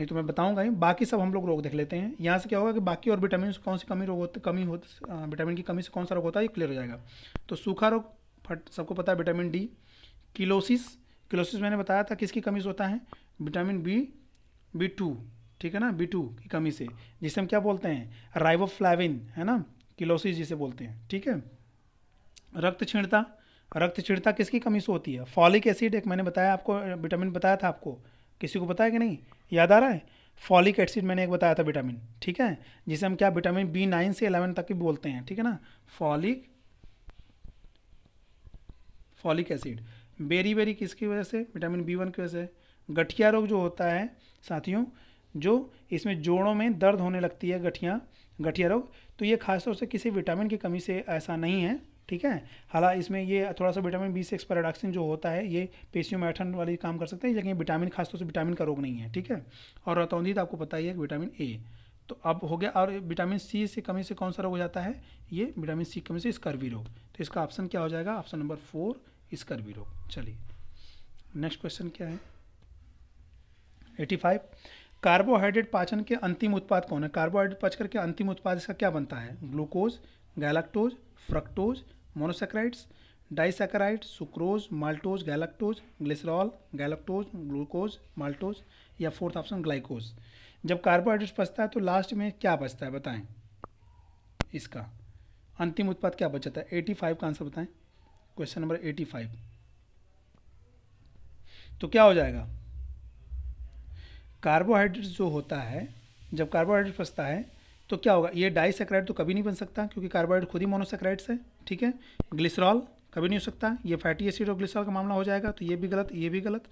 नहीं तो मैं बताऊंगा ही बाकी सब हम लोग रोग देख लेते हैं यहाँ से क्या होगा कि बाकी और विटामिन कौन सी कमी रोग होती कमी हो विटामिन की कमी से कौन सा रोग होता है ये क्लियर हो जाएगा तो सूखा रोग फट सबको पता है विटामिन डी किलोसिस किलोसिस मैंने बताया था किसकी कमी से होता है विटामिन बी बी टू ठीक है ना बी टू की कमी से जिसे हम क्या बोलते हैं राइबोफ्लाविन है ना किलोसिस जिसे बोलते हैं ठीक है रक्त छीणता रक्त छीणता किसकी कमी से होती है फॉलिक एसिड एक मैंने बताया आपको विटामिन बताया था आपको किसी को पता है कि नहीं याद आ रहा है फॉलिक एसिड मैंने एक बताया था विटामिन ठीक है जिसे हम क्या विटामिन बी नाइन से एलेवन तक भी बोलते हैं ठीक है ना folic folic acid beriberi किसकी वजह से विटामिन बी वन की वजह से गठिया रोग जो होता है साथियों जो इसमें जोड़ों में दर्द होने लगती है गठिया गठिया रोग तो ये खासतौर से किसी विटामिन की कमी से ऐसा नहीं है ठीक है हालांकि इसमें ये थोड़ा सा विटामिन बी सिक्स पैराडाक्सिन जो होता है ये पेशियों में वाली काम कर सकते हैं लेकिन विटामिन खासतौर से विटामिन का रोग नहीं है ठीक है और रतौंदी तो आपको पता ही है विटामिन ए तो अब हो गया और विटामिन सी से कमी से कौन सा रोग हो जाता है ये विटामिन सी कमी से स्कर्वी रोग तो इसका ऑप्शन क्या हो जाएगा ऑप्शन नंबर फोर स्कर्वी रोग चलिए नेक्स्ट क्वेश्चन क्या है एटी फाइव कार्बोहाइड्रेट पाचन के अंतिम उत्पाद कौन है कार्बोहाइड्रेट पचकर के अंतिम उत्पाद इसका क्या बनता है glucose galactose fructose monosaccharides disaccharide sucrose maltose galactose glycerol galactose glucose maltose या फोर्थ ऑप्शन ग्लाइकोज जब कार्बोहाइड्रेट्स बचता है तो लास्ट में क्या बचता है बताएं इसका अंतिम उत्पाद क्या बचता है 85 का आंसर बताएं क्वेश्चन नंबर 85 तो क्या हो जाएगा कार्बोहाइड्रेट्स जो होता है जब कार्बोहाइड्रेट बचता है तो क्या होगा ये डाई तो कभी नहीं बन सकता क्योंकि कार्बोहाइड्रेट खुद ही मोनोसेक्राइड्स है ठीक है ग्लिसरॉल कभी नहीं हो सकता ये फैटी एसिड और ग्लिसरॉल का मामला हो जाएगा तो ये भी गलत ये भी गलत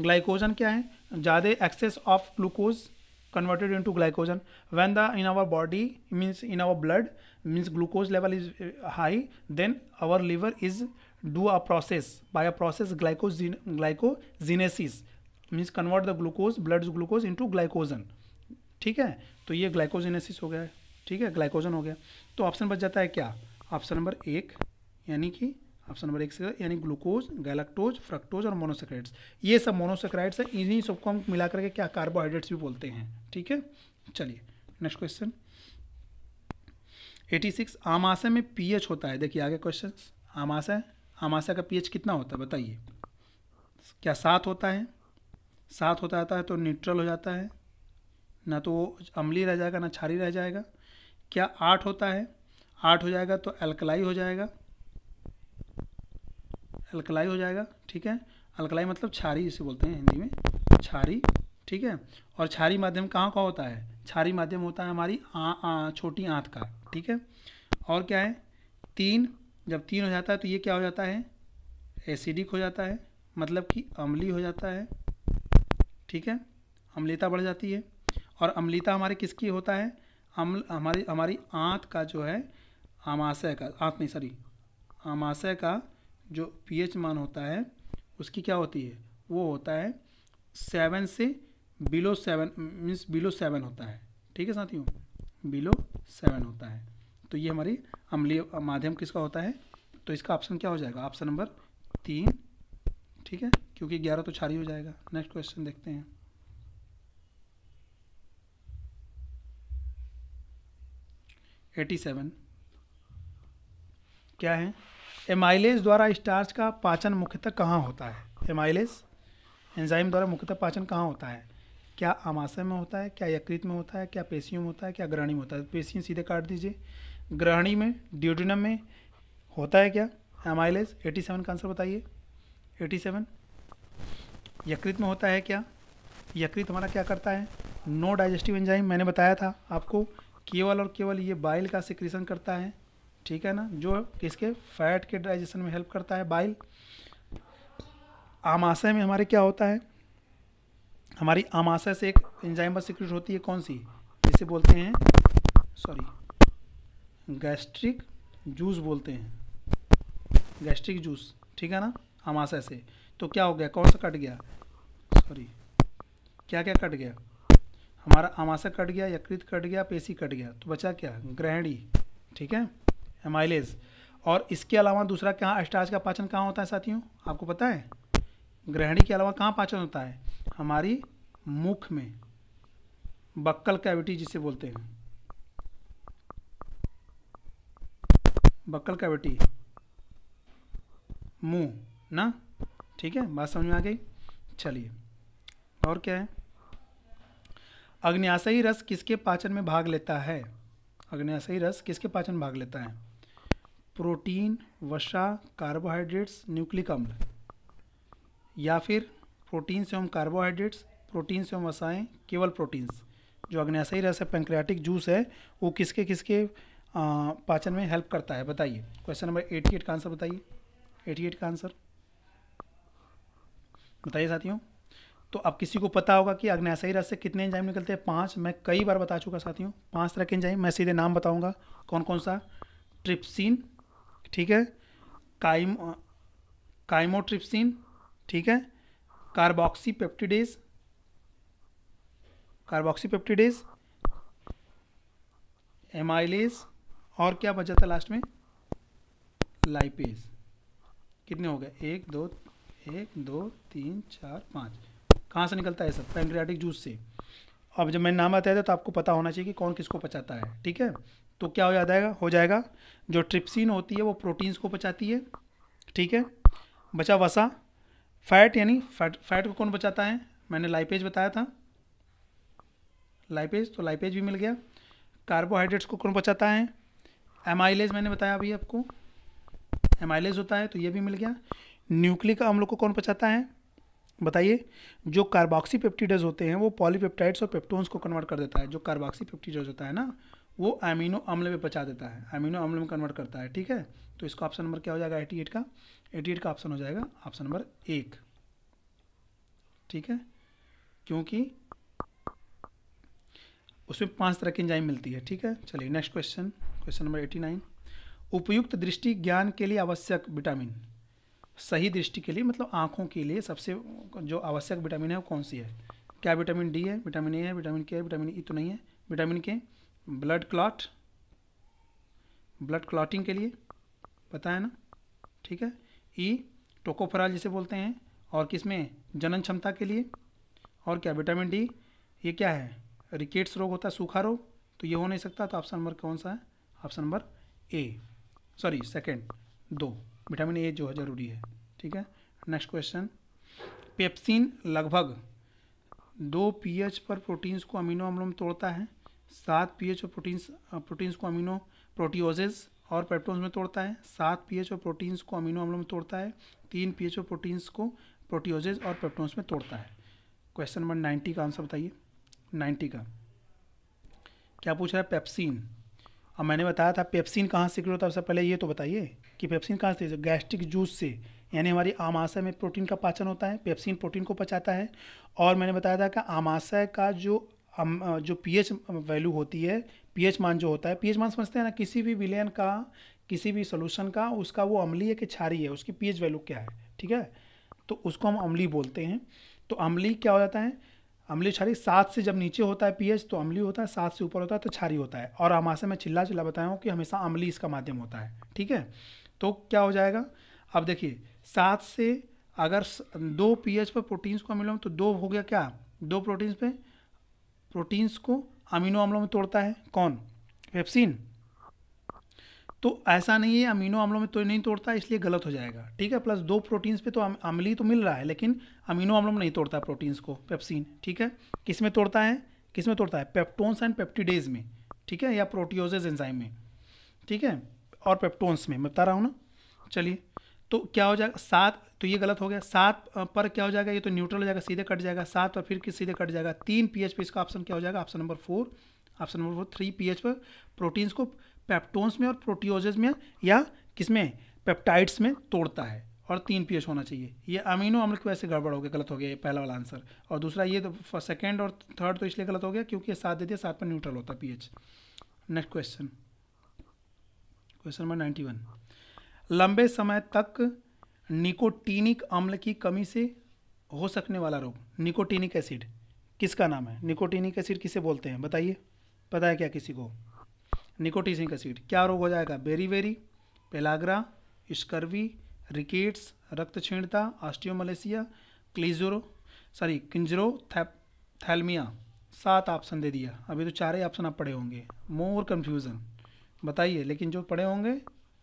ग्लाइकोजन क्या है ज़्यादा excess of glucose converted into glycogen when the in our body means in our blood means glucose level is high then our liver is do a process by a process glycogen glycogenesis means convert the glucose blood glucose into glycogen ठीक है तो ये glycogenesis हो गया ठीक है glycogen हो गया तो ऑप्शन बच जाता है क्या ऑप्शन नंबर एक यानी कि ऑप्शन नंबर एक से यानी ग्लूकोज गैलेक्टोज फ्रक्टोज और मोनोसेक्राइड्स ये सब मोनोसेक्राइड्स है इन्हीं सबको हम मिला करके क्या कार्बोहाइड्रेट्स भी बोलते हैं ठीक है चलिए नेक्स्ट क्वेश्चन 86 आमाशय में पीएच होता है देखिए आगे क्वेश्चन आमाशय आमाशय का पीएच कितना होता है बताइए क्या सात होता है सात होता है तो न्यूट्रल हो जाता है ना तो वो अम्ली रह जाएगा ना छारी रह जाएगा क्या आठ होता है आठ हो जाएगा तो अल्कलाई हो जाएगा अल्कलाई हो जाएगा ठीक है अल्कलाई मतलब छारी इसे बोलते हैं हिंदी में छारी ठीक है और छारी माध्यम कहाँ का होता है छारी माध्यम होता है हमारी आ, आ, छोटी आँत का ठीक है और क्या है तीन जब तीन हो जाता है तो ये क्या हो जाता है एसिडिक हो जाता है मतलब कि अम्ली हो जाता है ठीक है अम्लीता बढ़ जाती है और अम्लिता हमारे किसकी होता है अम्ल हमारी हमारी आँत का जो है आमाशय का आँत नहीं सॉरी आमाशय का जो पीएच मान होता है उसकी क्या होती है वो होता है सेवन से below seven means below seven होता है ठीक है साथियों बिलो सेवन होता है तो ये हमारी अम्लीय माध्यम किसका होता है तो इसका ऑप्शन क्या हो जाएगा ऑप्शन नंबर तीन ठीक है क्योंकि ग्यारह तो छारी हो जाएगा नेक्स्ट क्वेश्चन देखते हैं एटी सेवन क्या है एमाइलेज द्वारा स्टार्च का पाचन मुख्यतः कहाँ होता है एमाइलेज एंजाइम द्वारा मुख्यतः पाचन कहाँ होता है क्या आमाशय में होता है क्या यकृत में होता है क्या पेशियों में होता है क्या ग्रहणी में होता है तो पेशियों सीधे काट दीजिए ग्रहणी में ड्यूटिनम में होता है क्या एमाइलेज एटी सेवन का आंसर बताइए एटी सेवन यकृत में होता है क्या यकृत हमारा क्या करता है नो डाइजेस्टिव एंजाइम मैंने बताया था आपको केवल और केवल ये बाइल का सिक्रीसन करता है ठीक है ना जो किसके फैट के डाइजेशन में हेल्प करता है बाइल आमाशय में हमारे क्या होता है हमारी आमाशय से एक एंजाइम सिक्रीट होती है कौन सी जिसे बोलते हैं सॉरी गैस्ट्रिक जूस बोलते हैं गैस्ट्रिक जूस ठीक है ना आमाशय से तो क्या हो गया कौन सा कट गया सॉरी क्या क्या कट गया हमारा आमाशय कट गया यकृत कट गया पेशी कट गया तो बचा क्या ग्रहणी ठीक है एमाइलेज और इसके अलावा दूसरा कहाँ स्टार्च का पाचन कहाँ होता है साथियों आपको पता है ग्रहणी के अलावा कहाँ पाचन होता है हमारी मुख में बक्कल कैविटी जिसे बोलते हैं बक्कल कैविटी मुंह ना ठीक है बात समझ में आ गई चलिए और क्या है अग्न्याशयी रस किसके पाचन में भाग लेता है अग्न्याशयी रस किसके पाचन में भाग लेता है प्रोटीन वसा कार्बोहाइड्रेट्स न्यूक्लिक अम्ल या फिर प्रोटीन से हम कार्बोहाइड्रेट्स प्रोटीन से हम वसाएँ केवल प्रोटीन्स जो अग्न्याशयी रस है पेंक्रियाटिक जूस है वो किसके किसके पाचन में हेल्प करता है बताइए क्वेश्चन नंबर एटी एट का आंसर बताइए एटी एट का आंसर बताइए साथियों तो अब किसी को पता होगा कि अग्नाशयी रस से कितने एंजाइम निकलते हैं पाँच मैं कई बार बता चुका साथियों पाँच तरह के एंजाइम मैं सीधे नाम बताऊंगा कौन कौन सा ट्रिप्सिन ठीक है काइम काइमोट्रिप्सिन ठीक है कार्बोक्सी पेप्टिडेज एमाइलेज और क्या बचा था लास्ट में लाइपेज कितने हो गए एक दो एक दो तीन चार पाँच कहाँ से निकलता है सब पेनक्रियाटिक जूस से अब जब मैंने नाम बताया था तो आपको पता होना चाहिए कि कौन किसको पचाता है ठीक है तो क्या हो जाएगा हो जाएगा जो ट्रिप्सिन होती है वो प्रोटीन्स को पचाती है ठीक है बचा वसा फैट यानी फैट फैट को कौन बचाता है मैंने लाइपेज बताया था लाइपेज तो लाइपेज भी मिल गया कार्बोहाइड्रेट्स को कौन बचाता है एमाइलेज मैंने बताया अभी आपको एमाइलेज होता है तो ये भी मिल गया न्यूक्लिक अम्ल को कौन बचाता है बताइए जो कार्बोक्सी पेप्टिडेज होते हैं वो पॉलीपेप्टाइड्स और पेप्टोन्स को कन्वर्ट कर देता है जो कार्बोक्सी पेप्टिडेज होता है ना वो अमीनो अम्ल में बचा देता है अमीनो अम्ल में कन्वर्ट करता है ठीक है तो इसका ऑप्शन नंबर क्या हो जाएगा एटी एट का एटी एट का ऑप्शन हो जाएगा ऑप्शन नंबर एक ठीक है क्योंकि उसमें पांच तरह की एंजाइम मिलती है ठीक है चलिए next question question number eighty nine उपयुक्त दृष्टि ज्ञान के लिए आवश्यक विटामिन सही दृष्टि के लिए मतलब आँखों के लिए सबसे जो आवश्यक विटामिन है वो कौन सी है क्या विटामिन डी है विटामिन ए है विटामिन के है विटामिन ई तो नहीं है विटामिन के ब्लड क्लॉट ब्लड क्लॉटिंग के लिए पता है ना ठीक है ई टोकोफराल जिसे बोलते हैं और किसमें जनन क्षमता के लिए और क्या विटामिन डी ये क्या है रिकेट्स रोग होता है सूखा रोग तो ये हो नहीं सकता तो ऑप्शन नंबर कौन सा है option number A sorry second दो विटामिन ए जो है ज़रूरी है ठीक है नेक्स्ट क्वेश्चन पेप्सिन लगभग दो पीएच पर प्रोटीन्स को अमीनो अम्लों में तोड़ता है सात पीएच और प्रोटीन्स प्रोटीन्स को अमीनो प्रोटीओजेज और पेप्टोन्स में तोड़ता है सात पीएच और प्रोटीन्स को अमीनो अम्लों में तोड़ता है तीन पीएच और प्रोटीन्स को प्रोटीओजेज और पेप्टोन्स में तोड़ता है क्वेश्चन नंबर नाइन्टी का आंसर बताइए नाइन्टी का क्या पूछ रहा है पेप्सिन अब मैंने बताया था पेप्सिन कहाँ सीक्रेट होता है सबसे पहले ये तो बताइए कि पेप्सिन कहाँ से गैस्ट्रिक जूस से यानी हमारी आमाशय में प्रोटीन का पाचन होता है पेप्सिन प्रोटीन को पचाता है और मैंने बताया था कि आमाशय का जो जो पीएच वैल्यू होती है पीएच मान जो होता है पीएच मान समझते हैं ना किसी भी विलयन का किसी भी सोल्यूशन का उसका वो अम्लीय है कि छारी है उसकी पीएच वैल्यू क्या है ठीक है तो उसको हम अम्ली बोलते हैं तो अम्ली क्या हो जाता है अम्ली छारी सात से जब नीचे होता है पीएच तो अम्ली होता है सात से ऊपर होता है तो छारी होता है और हमाशय में चिल्ला चिल्ला बताया हूँ कि हमेशा अम्ली इसका माध्यम होता है ठीक है तो क्या हो जाएगा अब देखिए सात से अगर दो पीएच पर प्रोटीन्स को अमीनो तो दो हो गया क्या दो प्रोटीन्स पे प्रोटीन्स को अमीनो अम्लों में तोड़ता है कौन पेप्सिन तो ऐसा नहीं है अमीनो अम्लों में तो नहीं तोड़ता इसलिए गलत हो जाएगा ठीक है प्लस दो प्रोटीन्स पे तो अमली तो मिल रहा है लेकिन अमीनो अम्लों में नहीं तोड़ता प्रोटीन्स को पेप्सिन ठीक है किस में तोड़ता है किस में तोड़ता है पेप्टोन्स एंड पेप्टिडेज में ठीक है या प्रोटीओजेज एंजाइम में ठीक है और पेप्टोन्स में मैं बता रहा हूँ ना चलिए तो क्या हो जाएगा सात तो ये गलत हो गया सात पर क्या हो जाएगा ये तो न्यूट्रल हो जाएगा सीधे कट जाएगा सात पर फिर किस सीधे कट जाएगा तीन पी पे इसका ऑप्शन क्या हो जाएगा option number four option number four three P पर प्रोटीन्स को पेप्टोन्स में और प्रोटीज में या किस में पेप्टाइड्स में तोड़ता है और तीन पी होना चाहिए ये अमीनो अम्ल की वजह से गड़बड़ हो गया गलत हो गया ये पहला वाला आंसर और दूसरा ये तो सेकेंड और थर्ड तो इसलिए गलत हो गया क्योंकि ये सात दे दिया सात पर न्यूट्रल होता P next question question number ninety one लंबे समय तक निकोटीनिक अम्ल की कमी से हो सकने वाला रोग निकोटीनिक एसिड किसका नाम है निकोटीनिक एसिड किसे बोलते हैं बताइए पता है क्या किसी को निकोटीनिक एसिड क्या रोग हो जाएगा beriberi pellagra scurvy rickets रक्त क्षीणता ऑस्टियोमलेसिया क्लीजोरो सॉरी किंजरो थैलमिया सात ऑप्शन दे दिया अभी तो चार ही ऑप्शन आप पढ़े होंगे मोर कन्फ्यूज़न बताइए लेकिन जो पढ़े होंगे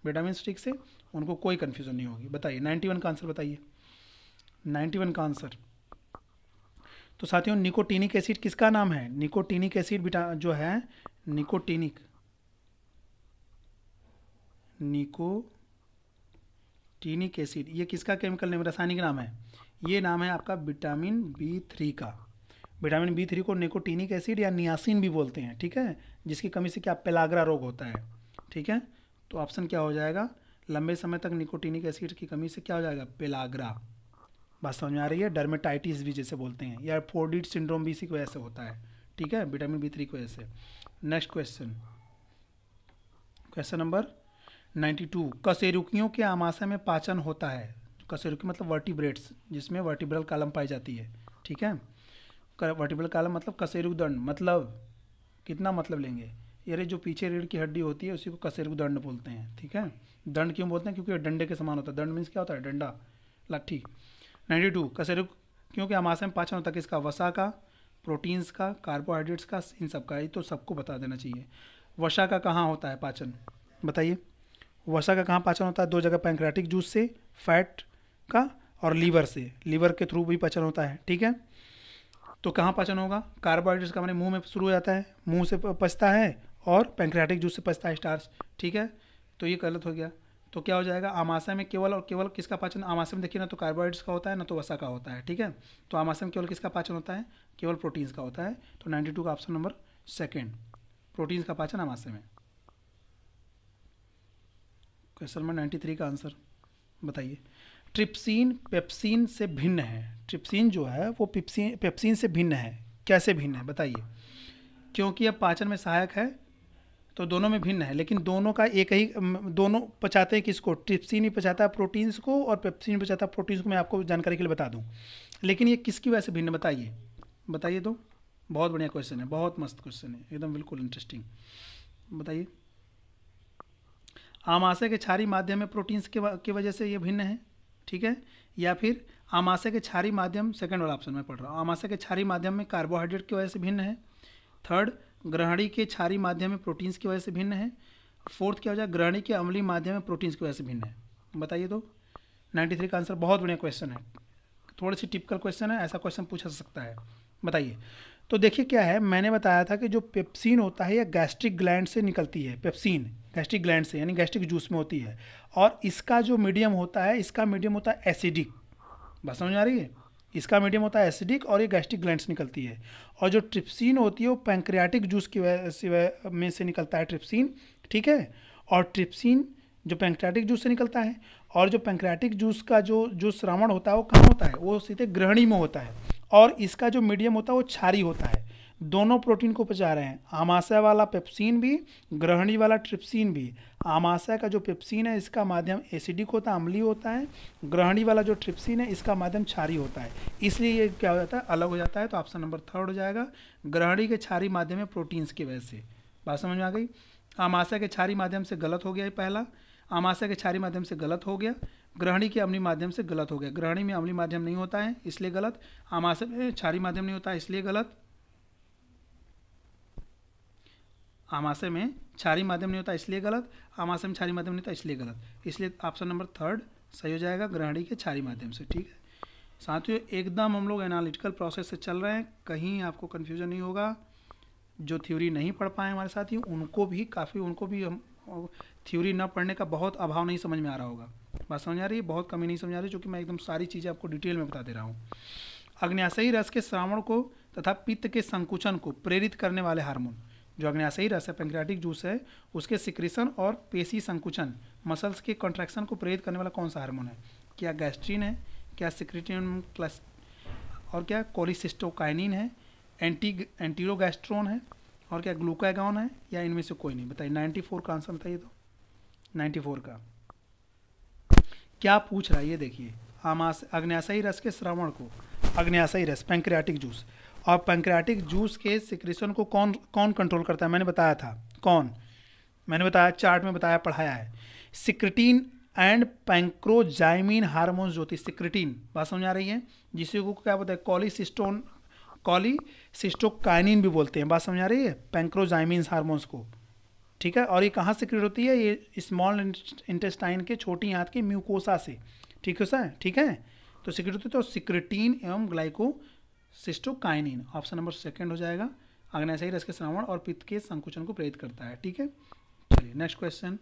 विटामिन स्टिक से उनको कोई कन्फ्यूज़न नहीं होगी बताइए नाइन्टी वन का आंसर बताइए नाइन्टी वन का आंसर तो साथियों निकोटीनिक एसिड किसका नाम है निकोटीनिक एसिड बिटा जो है निकोटीनिक टीनिक एसिड ये किसका केमिकल नेम रासायनिक नाम है ये नाम है आपका विटामिन बी थ्री का विटामिन बी थ्री को निकोटीनिक एसिड या नियासिन भी बोलते हैं ठीक है जिसकी कमी से क्या पेलाग्रा रोग होता है ठीक है तो ऑप्शन क्या हो जाएगा लंबे समय तक निकोटीनिक एसिड की कमी से क्या हो जाएगा पेलाग्रा बात समझ में आ रही है डर्मेटाइटिस भी जैसे बोलते हैं या फोर्डिट सिंड्रोम भी इसी की वजह से होता है ठीक है विटामिन बी थ्री की वजह से next question question number ninety two कसेरुकियों के आमाशय में पाचन होता है कसेरुकी मतलब वर्टिब्रेट्स जिसमें वर्टिब्रल कालम पाई जाती है ठीक है वर्टिबल कालम मतलब दंड मतलब कितना मतलब लेंगे यारे जो पीछे रीढ़ की हड्डी होती है उसी को कसेरु दंड बोलते हैं ठीक है दंड क्यों बोलते हैं क्योंकि डंडे के समान होता है दंड मीन्स क्या होता है डंडा लट्ठी नाइन्टी टू कसेरु क्योंकि हमाशय में पाचन होता है किसका वसा का प्रोटीन्स का कार्बोहाइड्रेट्स का इन सब का ये तो सबको बता देना चाहिए वसा का कहाँ होता है पाचन बताइए वसा का कहाँ पाचन होता है दो जगह पैंक्रेटिक जूस से फैट का और लीवर से लीवर के थ्रू भी पाचन होता है ठीक है तो कहाँ पाचन होगा कार्बोहाइड्रेट्स का मैंने मुंह में शुरू हो जाता है मुंह से पचता है और पैंक्रियाटिक जूस से पचता है स्टार्च ठीक है तो ये गलत हो गया तो क्या हो जाएगा आमाशय में केवल और केवल किसका पाचन आमाशय में देखिए ना तो कार्बोहाइड्रेट्स का होता है ना तो वसा का होता है ठीक है तो आमाशय में केवल किसका पाचन होता है केवल प्रोटीन्स का होता है तो नाइन्टी टू का ऑप्शन नंबर सेकेंड प्रोटीन्स का पाचन आमाशय में क्वेश्चन नंबर नाइन्टी थ्री का आंसर बताइए ट्रिप्सिन पेप्सिन से भिन्न है ट्रिप्सिन जो है वो पिप्सिन पेप्सिन से भिन्न है कैसे भिन्न है बताइए क्योंकि अब पाचन में सहायक है तो दोनों में भिन्न है लेकिन दोनों का एक ही दोनों पचाते हैं किसको ट्रिप्सिन ही पचाता है प्रोटीन्स को और पेप्सिन पचाता है प्रोटीन्स को मैं आपको जानकारी के लिए बता दूँ लेकिन ये किसकी वजह से भिन्न बताइए बताइए तो बहुत बढ़िया क्वेश्चन है बहुत मस्त क्वेश्चन है एकदम बिल्कुल इंटरेस्टिंग बताइए आमाशय के क्षारी माध्यम में प्रोटीन्स के वजह से ये भिन्न है ठीक है या फिर आमाशय के छारी माध्यम सेकेंड वाला ऑप्शन में पढ़ रहा हूँ आमाशय के छारी माध्यम में कार्बोहाइड्रेट की वजह से भिन्न है थर्ड ग्रहणी के छारी माध्यम में प्रोटीन्स की वजह से भिन्न है फोर्थ क्या हो जाए ग्रहणी के अमली माध्यम में प्रोटीन्स की वजह से भिन्न है बताइए तो नाइन्टी थ्री का आंसर बहुत बढ़िया क्वेश्चन है थोड़ी सी टिपिकल क्वेश्चन है ऐसा क्वेश्चन पूछा सकता है बताइए तो देखिए क्या है मैंने बताया था कि जो पेप्सिन होता है यह गैस्ट्रिक ग्लैंड से निकलती है पेप्सिन गैस्ट्रिक ग्लैंड से यानी गैस्ट्रिक जूस में होती है और इसका जो मीडियम होता है इसका मीडियम होता है एसिडिक बस समझ आ रही है इसका मीडियम होता है एसिडिक और ये गैस्ट्रिक ग्लैंड निकलती है और जो ट्रिप्सिन होती है वो पैंक्रियाटिक जूस की वजह में से निकलता है ट्रिप्सिन ठीक है और ट्रिप्सिन जो पैंक्रियाटिक जूस से निकलता है और जो पैंक्रियाटिक जूस का जो जो श्रावण होता है वो कहाँ होता है वो सीधे ग्रहणी में होता है और इसका जो मीडियम होता है वो क्षारी होता है दोनों प्रोटीन को पचा रहे हैं आमाशय वाला पेप्सिन भी ग्रहणी वाला ट्रिप्सिन भी आमाशय का जो पेप्सिन है इसका माध्यम एसिडिक होता है अम्ली होता है ग्रहणी वाला जो ट्रिप्सिन है इसका माध्यम क्षारी होता है इसलिए ये क्या हो जाता है अलग हो जाता है तो ऑप्शन नंबर थर्ड हो जाएगा ग्रहणी के क्षारी माध्यम है प्रोटीन्स की वजह से बात समझ में आ गई आमाशय के क्षारी माध्यम से गलत हो गया ये पहला आमाशय के क्षारी माध्यम से गलत हो गया ग्रहणी के अम्ली माध्यम से गलत हो गया ग्रहणी में अम्ली माध्यम नहीं होता है इसलिए गलत आमाशय में क्षारी माध्यम नहीं होता है इसलिए गलत आमाशय में क्षारी माध्यम नहीं होता इसलिए गलत आमाशय में क्षारी माध्यम नहीं होता इसलिए गलत इसलिए ऑप्शन नंबर थर्ड सही हो जाएगा ग्रहणी के क्षारी माध्यम से ठीक है साथियों एकदम हम लोग एनालिटिकल प्रोसेस से चल रहे हैं कहीं आपको कन्फ्यूजन नहीं होगा जो थ्योरी नहीं पढ़ पाए हमारे साथी उनको भी काफ़ी उनको भी हम थ्योरी न पढ़ने का बहुत अभाव नहीं समझ में आ रहा होगा बात समझ आ रही है बहुत कमी नहीं समझ आ रही चूँकि मैं एकदम सारी चीज़ें आपको डिटेल में बता दे रहा हूँ अग्न्याशयी रस के श्रावण को तथा पित्त के संकुचन को प्रेरित करने वाले हार्मोन जो अग्नयाशयी रस है पेंक्रियाटिक जूस है उसके सिक्रेशन और पेशी संकुचन मसल्स के कॉन्ट्रैक्शन को प्रेरित करने वाला कौन सा हार्मोन है क्या गैस्ट्रीन है क्या सिक्रिटिन क्लस और क्या कोलिसिस्टोकाइनिन है एंटी एंटीरोगैस्ट्रोन है और क्या ग्लूकागॉन है या इनमें से कोई नहीं बताइए नाइन्टी फोर का आंसर बताइए तो नाइन्टी फोर का क्या पूछ रहा है ये देखिए आमास अग्न्याशयी रस के श्रवण को अग्न्याशयी रस पेंक्रियाटिक जूस और पैंक्रियाटिक जूस के सिक्रेशन को कौन कौन कंट्रोल करता है मैंने बताया था कौन मैंने बताया चार्ट में बताया पढ़ाया है सिक्रिटीन एंड पैंक्रोजाइमिन हारमोन्स जो होती है सिक्रिटीन बात समझ आ रही है जिसे को क्या बोलते हैं कॉलीसिस्टोन कॉली सिस्टोकाइनिन भी बोलते हैं बात समझ आ रही है पैंक्रोजाइमिन हारमोन्स को ठीक है और ये कहाँ सिक्रेट होती है ये स्मॉल इंटेस्टाइन के छोटी हाथ के म्यूकोसा से ठीक है सर ठीक है तो सिक्रेट होती है तो सिक्रेटीन एवं glyco cystokinin option number second हो जाएगा अग्नाशयी रस के श्रावण और पित्त के संकुचन को प्रेरित करता है ठीक है चलिए नेक्स्ट क्वेश्चन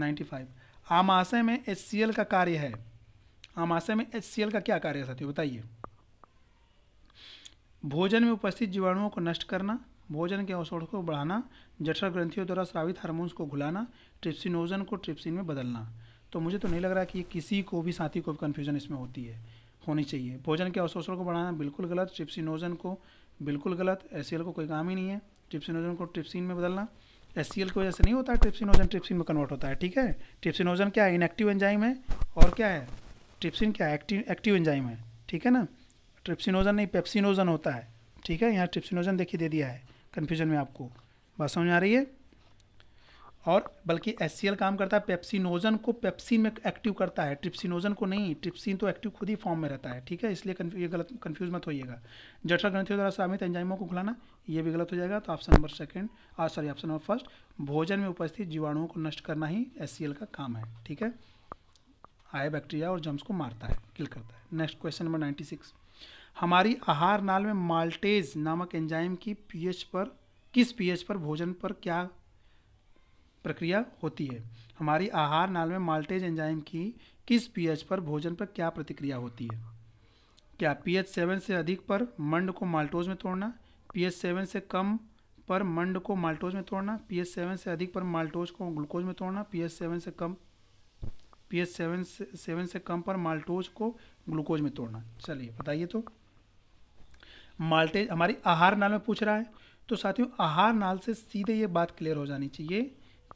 नाइन्टी फाइव आमाशय में एच का कार्य है आमाशय में एच का क्या कार्य है साथियों बताइए भोजन में उपस्थित जीवाणुओं को नष्ट करना भोजन के अवसर को बढ़ाना जठर ग्रंथियों द्वारा स्रावित हार्मोन्स को घुलाना ट्रिप्सिनोजन को ट्रिप्सिन में बदलना तो मुझे तो नहीं लग रहा कि किसी को भी साथी को भी कन्फ्यूजन इसमें होती है होनी चाहिए भोजन के अवशोषण को बढ़ाना बिल्कुल गलत ट्रिप्सिनोजन को बिल्कुल गलत एस को कोई काम ही नहीं है ट्रिप्सिनोजन को ट्रिप्सिन में बदलना एस की वजह से नहीं होता ट्रिप्सिनोजन ट्रिप्सिन में कन्वर्ट होता है ठीक है ट्रिप्सिनोजन क्या है इनएक्टिव एंजाइम है और क्या है ट्रिप्सिन क्या एक्टिव एक्टिव एंजाइम है ठीक है ना ट्रिप्सिनोजन नहीं पेप्सिनोजन होता है ठीक है यहाँ ट्रिप्सिनोजन देखिए दे दिया है कन्फ्यूजन में आपको बात समझ आ रही है और बल्कि एस काम करता है पेप्सिनोजन को पेप्सिन में एक्टिव करता है ट्रिप्सिनोजन को नहीं ट्रिप्सिन तो एक्टिव खुद ही फॉर्म में रहता है ठीक है इसलिए कन्फ्यू ये गलत कन्फ्यूज मत होइएगा जठर ग्रंथियों द्वारा सामित एंजाइमों को खुलाना ये भी गलत हो जाएगा तो ऑप्शन नंबर सेकेंड और सॉरी ऑप्शन नंबर फर्स्ट भोजन में उपस्थित जीवाणुओं को नष्ट करना ही एस का काम है ठीक है आए बैक्टीरिया और जम्स को मारता है किल करता है next question number ninety six हमारी आहार नाल में माल्टेज नामक एंजाइम की पीएच पर किस पीएच पर भोजन पर क्या प्रक्रिया होती है हमारी आहार नाल में माल्टेज एंजाइम की किस पीएच पर भोजन पर क्या प्रतिक्रिया होती है क्या पीएच सेवन से अधिक पर मंड को माल्टोज में तोड़ना पीएच सेवन से कम पर मंड को माल्टोज में तोड़ना पीएच सेवन से अधिक पर माल्टोज को ग्लूकोज में तोड़ना पीएच सेवन से कम पीएच सेवन से सेवन से कम पर माल्टोज को ग्लूकोज में तोड़ना चलिए बताइए तो माल्टेज हमारी आहार नाल में पूछ रहा है तो साथियों आहार नाल से सीधे ये बात क्लियर हो जानी चाहिए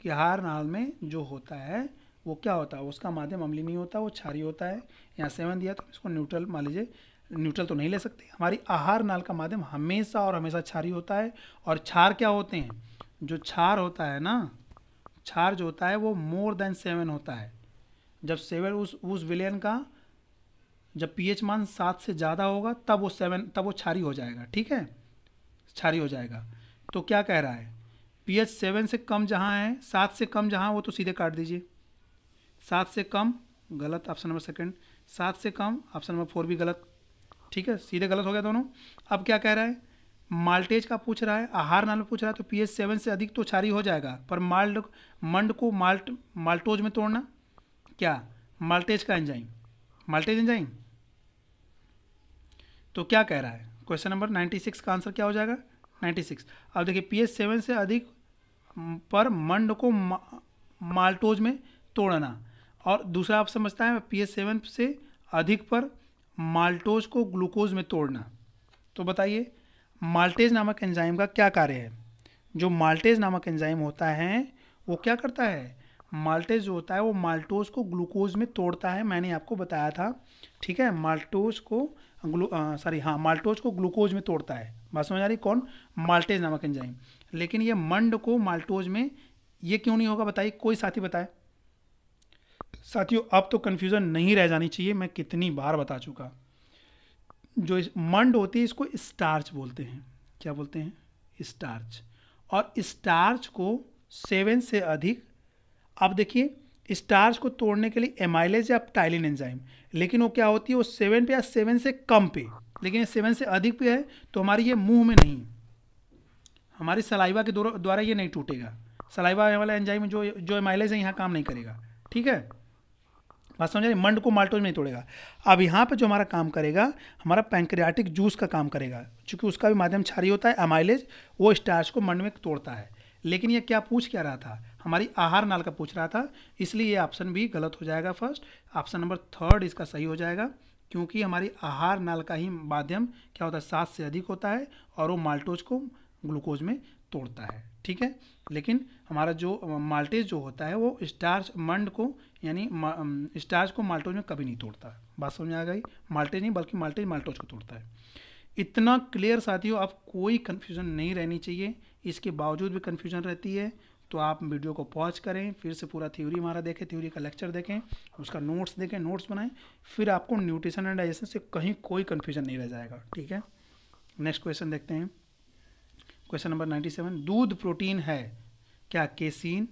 कि हार नाल में जो होता है वो क्या होता है उसका माध्यम अम्ली नहीं होता वो क्षारी होता है यहाँ सेवन दिया तो इसको न्यूट्रल मान लीजिए न्यूट्रल तो नहीं ले सकते हमारी आहार नाल का माध्यम हमेशा और हमेशा क्षारी होता है और क्षार क्या होते हैं जो क्षार होता है ना क्षार जो होता है वो मोर देन सेवन होता है जब सेवन उस उस विलयन का जब पीएच मान सात से ज़्यादा होगा तब वो सेवन तब वो क्षारी हो जाएगा ठीक है क्षारी हो जाएगा तो क्या कह रहा है पी एच सेवन से कम जहाँ है सात से कम जहाँ वो तो सीधे काट दीजिए सात से कम गलत ऑप्शन नंबर सेकंड सात से कम ऑप्शन नंबर फोर भी गलत ठीक है सीधे गलत हो गया दोनों अब क्या कह रहा है माल्टेज का पूछ रहा है आहार नाल पूछ रहा है तो पी एच सेवन से अधिक तो छारी हो जाएगा पर माल्ट मंड को माल्ट माल्टोज में तोड़ना क्या माल्टेज का एंजाइम माल्टेज एंजाइम तो क्या कह रहा है क्वेश्चन नंबर नाइन्टी सिक्स का आंसर क्या हो जाएगा 96 सिक्स अब देखिए पी एस सेवन से अधिक पर मंड को मा, माल्टोज में तोड़ना और दूसरा आप समझता है पी एस सेवन से अधिक पर माल्टोज को ग्लूकोज में तोड़ना तो बताइए माल्टेज नामक एंजाइम का क्या कार्य है जो माल्टेज नामक एंजाइम होता है वो क्या करता है माल्टेज जो होता है वो माल्टोज को ग्लूकोज में तोड़ता है मैंने आपको बताया था ठीक है माल्टोज को सॉरी हाँ माल्टोज को ग्लूकोज में तोड़ता है बात समझ आ रही कौन माल्टेज नामक एंजाइम लेकिन ये मंड को माल्टोज में ये क्यों नहीं होगा बताइए कोई साथी बताए साथियों अब तो कन्फ्यूज़न नहीं रह जानी चाहिए मैं कितनी बार बता चुका जो इस मंड होती है इसको स्टार्च बोलते हैं क्या बोलते हैं स्टार्च और स्टार्च को सेवन से अधिक अब देखिए स्टार्स को तोड़ने के लिए एमाइलेज या टाइलिन एंजाइम लेकिन वो क्या होती है वो सेवन पे या सेवन से कम पे लेकिन ये सेवन से अधिक पे है तो हमारी ये मुंह में नहीं हमारी सलाइवा के द्वारा ये नहीं टूटेगा सलाइवा वाला एंजाइम जो जो एमाइलेज है यहाँ काम नहीं करेगा ठीक है बात समझ रहे मंड को माल्टोज नहीं तोड़ेगा अब यहाँ पर जो हमारा काम करेगा हमारा पैंक्रियाटिक जूस का काम करेगा चूँकि उसका भी माध्यम छारी होता है एमाइलेज वो स्टार्स को मंड में तोड़ता है लेकिन ये क्या पूछ क्या रहा था हमारी आहार नाल का पूछ रहा था इसलिए ये ऑप्शन भी गलत हो जाएगा फर्स्ट ऑप्शन नंबर थर्ड इसका सही हो जाएगा क्योंकि हमारी आहार नाल का ही माध्यम क्या होता है सात से अधिक होता है और वो माल्टोज को ग्लूकोज में तोड़ता है ठीक है लेकिन हमारा जो माल्टेज जो होता है वो स्टार्च मंड को यानी स्टार्च को माल्टोज में कभी नहीं तोड़ता बात समझ में आ गई माल्टेज नहीं बल्कि माल्टेज माल्टोज को तोड़ता है इतना क्लियर साथियों अब कोई कन्फ्यूज़न नहीं रहनी चाहिए इसके बावजूद भी कन्फ्यूज़न रहती है तो आप वीडियो को पॉज करें फिर से पूरा थ्योरी हमारा देखें थ्योरी का लेक्चर देखें उसका नोट्स देखें नोट्स बनाएं फिर आपको न्यूट्रिशन एंड डाइजेशन से कहीं कोई कन्फ्यूजन नहीं रह जाएगा ठीक है नेक्स्ट क्वेश्चन देखते हैं क्वेश्चन नंबर नाइन्टी सेवन दूध प्रोटीन है क्या केसिन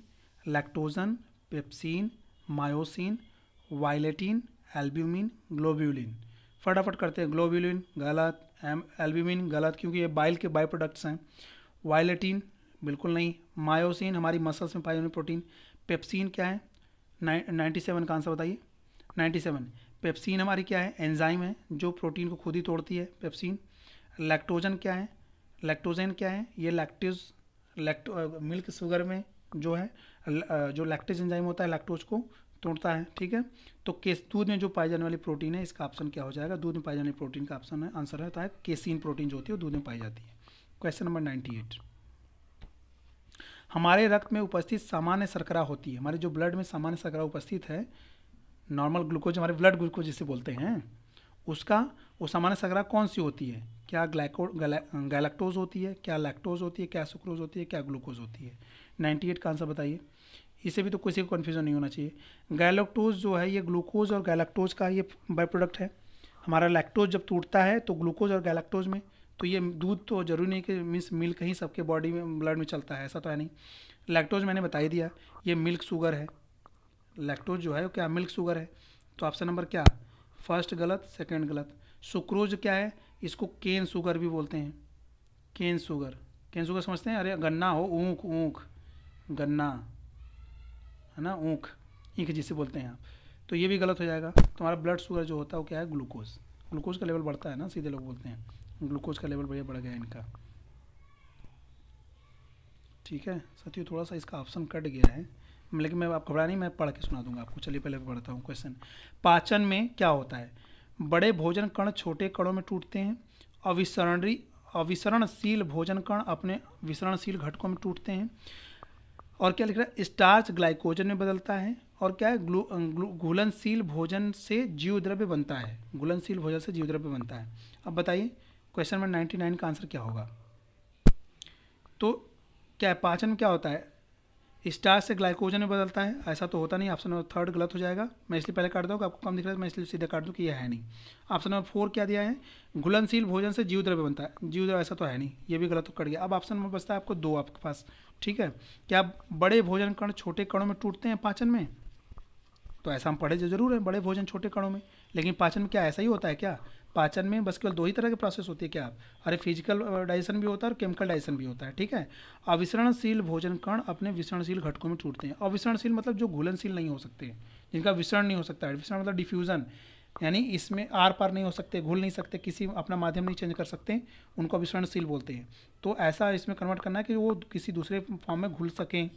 लैक्टोजन पेप्सिन मायोसिन वायलेटिन एल्ब्यूमिन ग्लोब्यूलिन फटाफट करते हैं ग्लोब्यूलिन गलत एल्ब्यूमिन गलत क्योंकि ये बाइल के बाई प्रोडक्ट्स हैं वायलेटिन बिल्कुल नहीं मायोसिन हमारी मसल्स में पाई जाने प्रोटीन पेप्सिन क्या है नाइन्टी सेवन का आंसर बताइए नाइन्टी सेवन पेप्सिन हमारी क्या है एंजाइम है जो प्रोटीन को खुद ही तोड़ती है पेप्सिन लैक्टोजन क्या है लैक्टोजन क्या है ये लैक्टिज लैक्टो मिल्क शुगर में जो है जो लैक्टिज एंजाइम होता है लैक्टोज को तोड़ता है ठीक है तो केस दूध में जो पाए जाने वाली प्रोटीन है इसका ऑप्शन क्या हो जाएगा दूध में पाए जाने प्रोटीन का ऑप्शन है आंसर रहता है केसिन प्रोटीन जो होती है दूध में पाई जाती है क्वेश्चन नंबर नाइन्टी एट हमारे रक्त में उपस्थित सामान्य शर्करा होती है हमारे जो ब्लड में सामान्य शर्करा उपस्थित है नॉर्मल ग्लूकोज हमारे ब्लड ग्लूकोज जिसे बोलते हैं उसका वो सामान्य शर्करा कौन सी होती है क्या ग्लाइको गैलेक्टोज होती है क्या लैक्टोज होती है क्या सुक्रोज होती है क्या ग्लूकोज होती है नाइन्टी एट का आंसर बताइए इसे भी तो किसी को कन्फ्यूज़न नहीं होना चाहिए गैलेक्टोज जो है ये ग्लूकोज और गैलेक्टोज का ये बाई प्रोडक्ट है हमारा लैक्टोज जब टूटता है तो ग्लूकोज और गैलेक्टोज में तो ये दूध तो जरूरी नहीं कि मीन्स मिल्क ही सबके बॉडी में ब्लड में चलता है ऐसा तो है नहीं लैक्टोज मैंने बता ही दिया ये मिल्क शुगर है लैक्टोज जो है वो क्या मिल्क शुगर है तो ऑप्शन नंबर क्या फर्स्ट गलत सेकंड गलत सुक्रोज क्या है इसको केन शुगर भी बोलते हैं केन शुगर केन शुगर समझते हैं अरे गन्ना हो ऊँख ऊँख गन्ना है ना ऊँख ईख जिसे बोलते हैं आप तो ये भी गलत हो जाएगा तुम्हारा ब्लड शुगर जो होता है वो क्या है ग्लूकोज ग्लूकोज का लेवल बढ़ता है ना सीधे लोग बोलते हैं ग्लूकोज का लेवल बढ़िया बढ़ गया इनका ठीक है साथियों थोड़ा सा इसका ऑप्शन कट गया है लेकिन मैं आप घबरा नहीं मैं पढ़ के सुना दूंगा आपको चलिए पहले पढ़ता हूँ क्वेश्चन पाचन में क्या होता है बड़े भोजन कण छोटे कणों में टूटते हैं अविसरणरी अविसरणशील भोजन कण अपने विसरणशील घटकों में टूटते हैं और क्या लिख रहा है स्टार्च ग्लाइकोजन में बदलता है और क्या है घुलनशील भोजन से जीव द्रव्य बनता है घुलनशील भोजन से जीव द्रव्य बनता है अब बताइए क्वेश्चन नंबर नाइन्टी नाइन का आंसर क्या होगा तो क्या पाचन क्या होता है स्टार से ग्लाइकोजन में बदलता है ऐसा तो होता नहीं ऑप्शन नंबर थर्ड गलत हो जाएगा मैं इसलिए पहले काट दूँगा आपको कम दिख रहा है तो मैं इसलिए सीधा काट दूँ कि यह है नहीं ऑप्शन नंबर फोर क्या दिया है घुलनशील भोजन से जीव द्रव्य बनता है जीव द्रव्य ऐसा तो है नहीं ये भी गलत कट गया अब ऑप्शन नंबर बचता है आपको दो आपके पास ठीक है क्या बड़े भोजन कण छोटे कणों में टूटते हैं पाचन में तो ऐसा हम पढ़े जो जरूर है बड़े भोजन छोटे कणों में लेकिन पाचन में क्या ऐसा ही होता है क्या पाचन में बस केवल दो ही तरह के प्रोसेस होती है क्या आप अरे फिजिकल डाइजेशन भी होता है और केमिकल डाइजेशन भी होता है ठीक है अविसरणशील भोजन कण अपने विसरणशील घटकों में टूटते हैं अविसरणशील मतलब जो घुलनशील नहीं हो सकते जिनका विसरण नहीं हो सकता है विसरण मतलब डिफ्यूज़न यानी इसमें आर पार नहीं हो सकते घुल नहीं सकते किसी अपना माध्यम नहीं चेंज कर सकते उनको अविसरणशील बोलते हैं तो ऐसा इसमें कन्वर्ट करना है कि वो किसी दूसरे फॉर्म में घुल सकें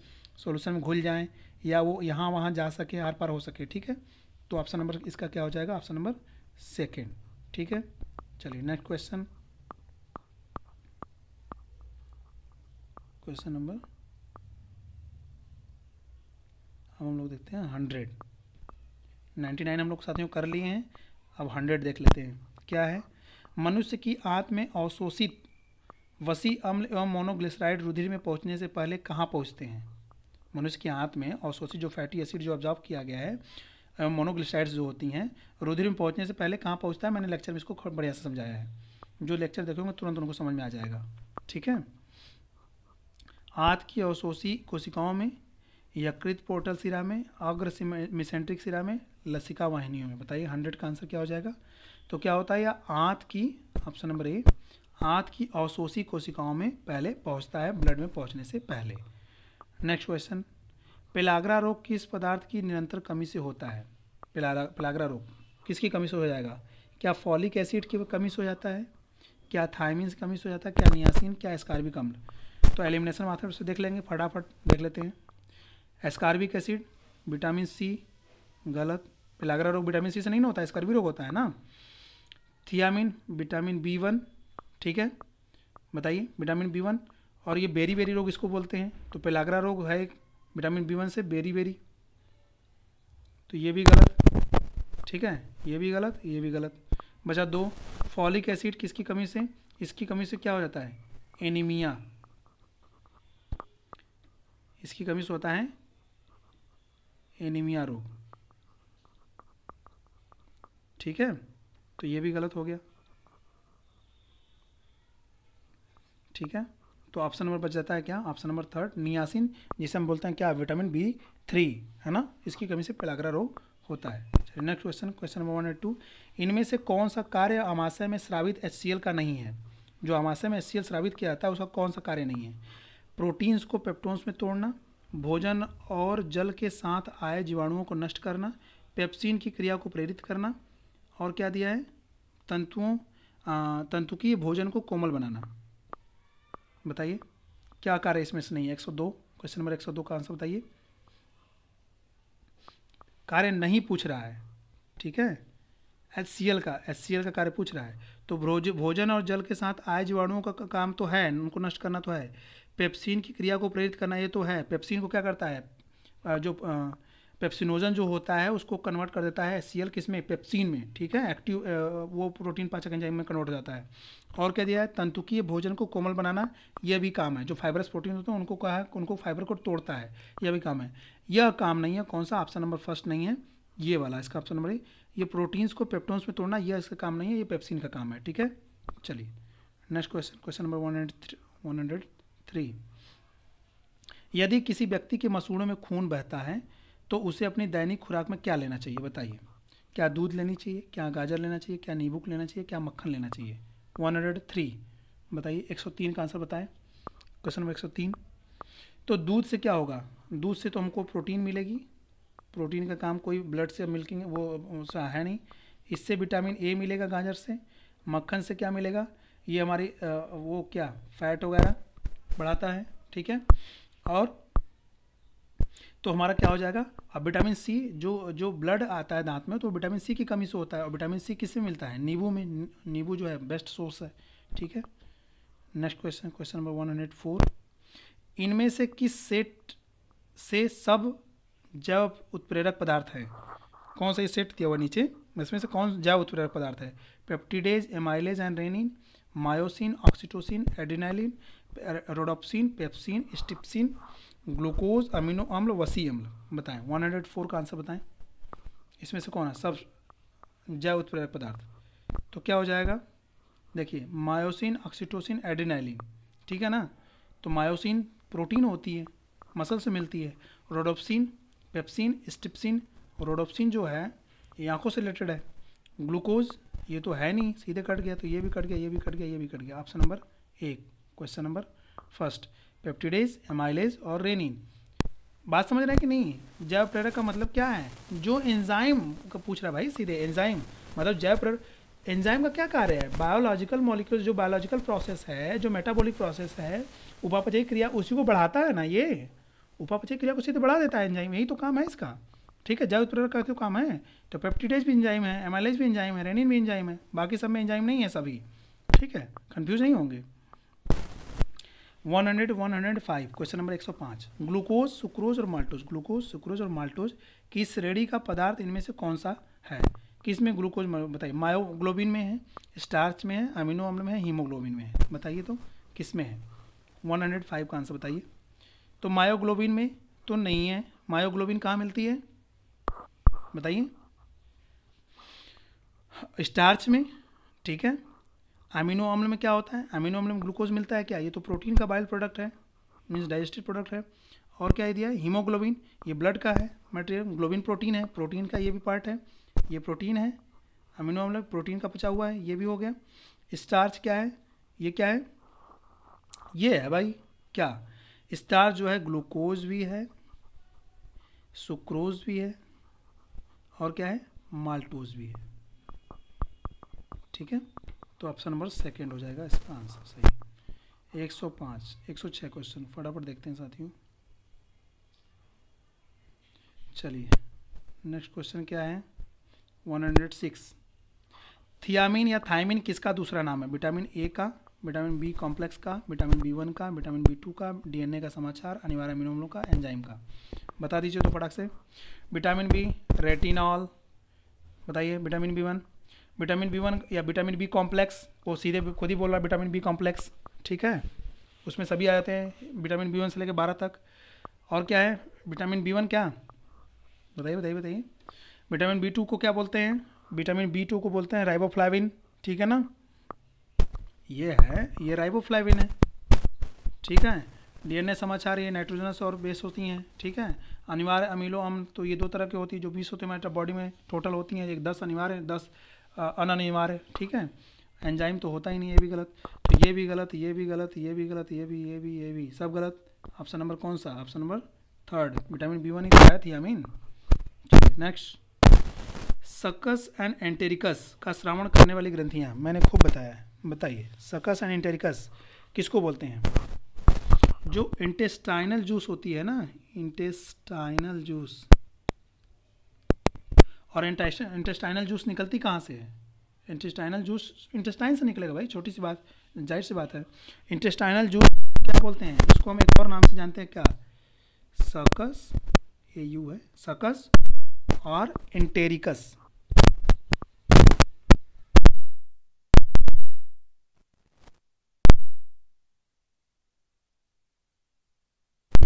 सोल्यूशन में घुल जाएँ या वो यहाँ वहाँ जा सके आर पार हो सके ठीक है तो ऑप्शन नंबर इसका क्या हो जाएगा ऑप्शन नंबर सेकेंड ठीक है चलिए नेक्स्ट क्वेश्चन क्वेश्चन नंबर अब हम लोग देखते हैं हंड्रेड नाइन्टी नाइन हम लोग साथियों कर लिए हैं अब हंड्रेड देख लेते हैं क्या है मनुष्य की आंत में अवशोषित वसी अम्ल एवं मोनोग्लिसराइड रुधिर में पहुंचने से पहले कहाँ पहुंचते हैं मनुष्य की आंत में अवशोषित जो फैटी एसिड जो ऑब्जॉर्व किया गया है मोनोग्लिसाइड्स जो होती हैं रुधिर में पहुँचने से पहले कहाँ पहुँचता है मैंने लेक्चर में इसको बढ़िया से समझाया है जो लेक्चर देखोगे तुरंत उनको समझ में आ जाएगा ठीक है आत की अवशोषी कोशिकाओं में यकृत पोर्टल सिरा में अग्र मिसेंट्रिक सिरा में लसिका वाहिनियों में बताइए हंड्रेड का आंसर क्या हो जाएगा तो क्या होता है या आँत की ऑप्शन नंबर ए आँत की अवशोषी कोशिकाओं में पहले पहुँचता है ब्लड में पहुँचने से पहले नेक्स्ट क्वेश्चन पेलाग्रा रोग किस पदार्थ की निरंतर कमी से होता है पेलागरा पेलाग्रा रोग किसकी कमी से हो जाएगा क्या फॉलिक एसिड की कमी से हो जाता है क्या थायमिन की कमी से हो जाता है क्या नियासिन क्या एस्कार्बिक अम्ल तो एलिमिनेशन माथे से देख लेंगे फटाफट देख लेते हैं एस्कार्बिक एसिड विटामिन सी गलत पेलाग्रा रोग विटामिन सी से नहीं ना होता स्कार्बिक रोग होता है ना थियामिन विटामिन बी वन ठीक है बताइए विटामिन बी वन और ये बेरी बेरी रोग इसको बोलते हैं तो पेलाग्रा रोग है विटामिन बी वन से बेरी बेरी तो ये भी गलत ठीक है ये भी गलत ये भी गलत बचा दो फॉलिक एसिड किसकी कमी से इसकी कमी से क्या हो जाता है एनीमिया इसकी कमी से होता है एनीमिया रोग ठीक है तो ये भी गलत हो गया ठीक है तो ऑप्शन नंबर बच जाता है क्या ऑप्शन नंबर थर्ड नियासिन जिसे हम बोलते हैं क्या विटामिन बी थ्री है ना इसकी कमी से पेलाग्रा रोग होता है चलिए next question question number one and two इनमें से कौन सा कार्य अमाशय में श्रावित एच का नहीं है जो अमाशय में एच श्रावित किया जाता है उसका कौन सा कार्य नहीं है प्रोटीन्स को पेप्टोन्स में तोड़ना भोजन और जल के साथ आए जीवाणुओं को नष्ट करना पेप्सिन की क्रिया को प्रेरित करना और क्या दिया है तंतुओं तंतुकीय भोजन को कोमल बनाना बताइए क्या कार्य इसमें से नहीं है एक सौ दो क्वेश्चन नंबर एक सौ दो का आंसर बताइए कार्य नहीं पूछ रहा है ठीक है एच सी एल का एच सी एल का कार्य पूछ रहा है तो भोज भोजन और जल के साथ आय जीवाणुओं का, का काम तो है उनको नष्ट करना तो है पेप्सिन की क्रिया को प्रेरित करना ये तो है पेप्सिन को क्या करता है जो आ, पेप्सिनोजन जो होता है उसको कन्वर्ट कर देता है सी एल किस में पेप्सिन में ठीक है एक्टिव वो प्रोटीन पाचक एंजाइम में कन्वर्ट हो जाता है और क्या दिया है तंतुकीय भोजन को कोमल बनाना यह भी काम है जो फाइबरस प्रोटीन होते हैं उनको कहा है उनको फाइबर को तोड़ता है यह भी काम है यह काम नहीं है कौन सा ऑप्शन नंबर फर्स्ट नहीं है ये वाला इसका ऑप्शन नंबर ये प्रोटीन्स को पेप्टोन्स में तोड़ना यह इसका काम नहीं है ये पेप्सिन का काम है ठीक है चलिए next question question number one hundred one hundred three यदि किसी व्यक्ति के मसूड़ों में खून बहता है तो उसे अपनी दैनिक खुराक में क्या लेना चाहिए बताइए क्या दूध लेनी चाहिए क्या गाजर लेना चाहिए क्या नींबूक लेना चाहिए क्या मक्खन लेना चाहिए वन हंड्रेड थ्री बताइए एक सौ तीन का आंसर बताएं क्वेश्चन नंबर एक सौ तीन तो दूध से क्या होगा दूध से तो हमको प्रोटीन मिलेगी प्रोटीन का काम कोई ब्लड से मिल्किंग वो है नहीं इससे विटामिन ए मिलेगा गाजर से मक्खन से क्या मिलेगा ये हमारी वो क्या फैट वगैरह बढ़ाता है ठीक है और तो हमारा क्या हो जाएगा अब विटामिन सी जो जो ब्लड आता है दांत में तो विटामिन सी की कमी से होता है और विटामिन सी किससे मिलता है नींबू में नींबू जो है बेस्ट सोर्स है ठीक है next question question number one hundred four इनमें से किस सेट से सब जैव उत्प्रेरक पदार्थ हैं कौन सा ये सेट दिया हुआ नीचे इसमें से कौन जैव उत्प्रेरक पदार्थ है peptidase amylase and rennin myosin oxytocin adrenaline rhodopsin pepsin steapsin glucose amino अम्ल वसी अम्ल बताएं 104 का आंसर बताएं इसमें से कौन है सब जैव उत्प्रेरक पदार्थ तो क्या हो जाएगा देखिए मायोसिन ऑक्सीटोसिन एडिनाइलिन ठीक है ना तो मायोसिन प्रोटीन होती है मसल से मिलती है रोडोप्सिन पेप्सिन स्टिप्सिन रोडोप्सिन जो है ये आँखों से रिलेटेड है ग्लूकोज ये तो है नहीं सीधे कट गया तो ये भी कट गया ये भी कट गया ये भी कट गया ऑप्शन नंबर एक question number first peptidase amylase और रेनिन बात समझ रहे हैं कि नहीं जैव प्रेरक का मतलब क्या है जो एंजाइम का पूछ रहा है भाई सीधे एंजाइम मतलब जैव प्रेरक एंजाइम का क्या कार्य है बायोलॉजिकल मॉलिक्यूल जो बायोलॉजिकल प्रोसेस है जो मेटाबॉलिक प्रोसेस है उपापचय क्रिया उसी को बढ़ाता है ना ये उपापचय क्रिया को सीधे बढ़ा देता है एंजाइम यही तो काम है इसका ठीक है जैव प्रेरक का तो काम है तो पेप्टिडेज भी एंजाइम है एमाइलेज भी एंजाइम है रेनिन भी इंजाइम है बाकी सब में एंजाइम नहीं है सभी ठीक है कन्फ्यूज नहीं होंगे one hundred one hundred five question number एक सौ पाँच ग्लूकोज सुक्रोज और माल्टोज ग्लूकोज सुक्रोज और माल्टोज की श्रेणी का पदार्थ इनमें से कौन सा है किस में ग्लूकोज बताइए मायोग्लोबिन में है स्टार्च में है अमीनो अम्ल में है हीमोग्लोबिन में है बताइए तो किस में है वन हंड्रेड फाइव का आंसर बताइए तो मायोग्लोबिन में तो नहीं है मायोग्लोबिन कहाँ मिलती है बताइए स्टार्च में ठीक है अमीनो अम्ल में क्या होता है अमीनो अम्ल में ग्लूकोज मिलता है क्या ये तो प्रोटीन का बाइल प्रोडक्ट है मीन्स डाइजेस्टिव प्रोडक्ट है और क्या दिया है हीमोग्लोबिन ये ब्लड का है मटेरियल ग्लोबिन प्रोटीन है प्रोटीन का ये भी पार्ट है ये प्रोटीन है अमीनो अम्ल प्रोटीन का पचा हुआ है ये भी हो गया स्टार्च क्या है ये क्या है ये है भाई क्या स्टार्च जो है ग्लूकोज भी है सुक्रोज भी है और क्या है माल्टोज भी है ठीक है तो ऑप्शन नंबर सेकेंड हो जाएगा इसका आंसर सही एक सौ पाँच एक सौ छः क्वेश्चन फटाफट देखते हैं साथियों चलिए नेक्स्ट क्वेश्चन क्या है वन हंड्रेड सिक्स थियामिन या थायमिन किसका दूसरा नाम है विटामिन ए का विटामिन बी कॉम्प्लेक्स का विटामिन बी वन का विटामिन बी टू का डीएनए का समाचार अनिवार्य अमीनोम्लों का एंजाइम का बता दीजिए तो फटाक से विटामिन बी रेटिनॉल बताइए vitamin B one vitamin B one या विटामिन बी कॉम्प्लेक्स वो सीधे खुद ही बोल रहा है विटामिन बी कॉम्प्लेक्स ठीक है उसमें सभी आ जाते हैं विटामिन बी वन से लेकर बारह तक और क्या है विटामिन बी वन क्या बताइए बताइए बताइए विटामिन बी टू को क्या बोलते हैं विटामिन बी टू को बोलते हैं राइबोफ्लाविन ठीक है ना ये है ये राइबोफ्लाविन है ठीक है डीएनए समाचार ये नाइट्रोजनस और बेस होती हैं ठीक है अनिवार्य अमीलो अम्ल तो ये दो तरह की होती है जो बीस होते हैं बॉडी में टोटल होती हैं एक दस अनिवार्य दस अनिवार्य ठीक है एंजाइम तो होता ही नहीं ये भी गलत तो ये भी गलत ये भी गलत ये भी गलत ये भी ये भी ये भी सब गलत ऑप्शन नंबर कौन सा option number third vitamin B one खाया mean next succus and entericus का श्रावण करने वाली ग्रंथियाँ मैंने खूब बताया बताइए सकस एंड एंटेरिकस किसको बोलते हैं जो इंटेस्टाइनल जूस होती है ना इंटेस्टाइनल जूस और इंटेस्टाइनल जूस निकलती कहाँ से है इंटेस्टाइनल जूस इंटेस्टाइन से निकलेगा भाई छोटी सी बात जाहिर सी बात है इंटेस्टाइनल जूस क्या बोलते हैं इसको हम एक और नाम से जानते हैं क्या सकस ए यू है सकस और इंटेरिकस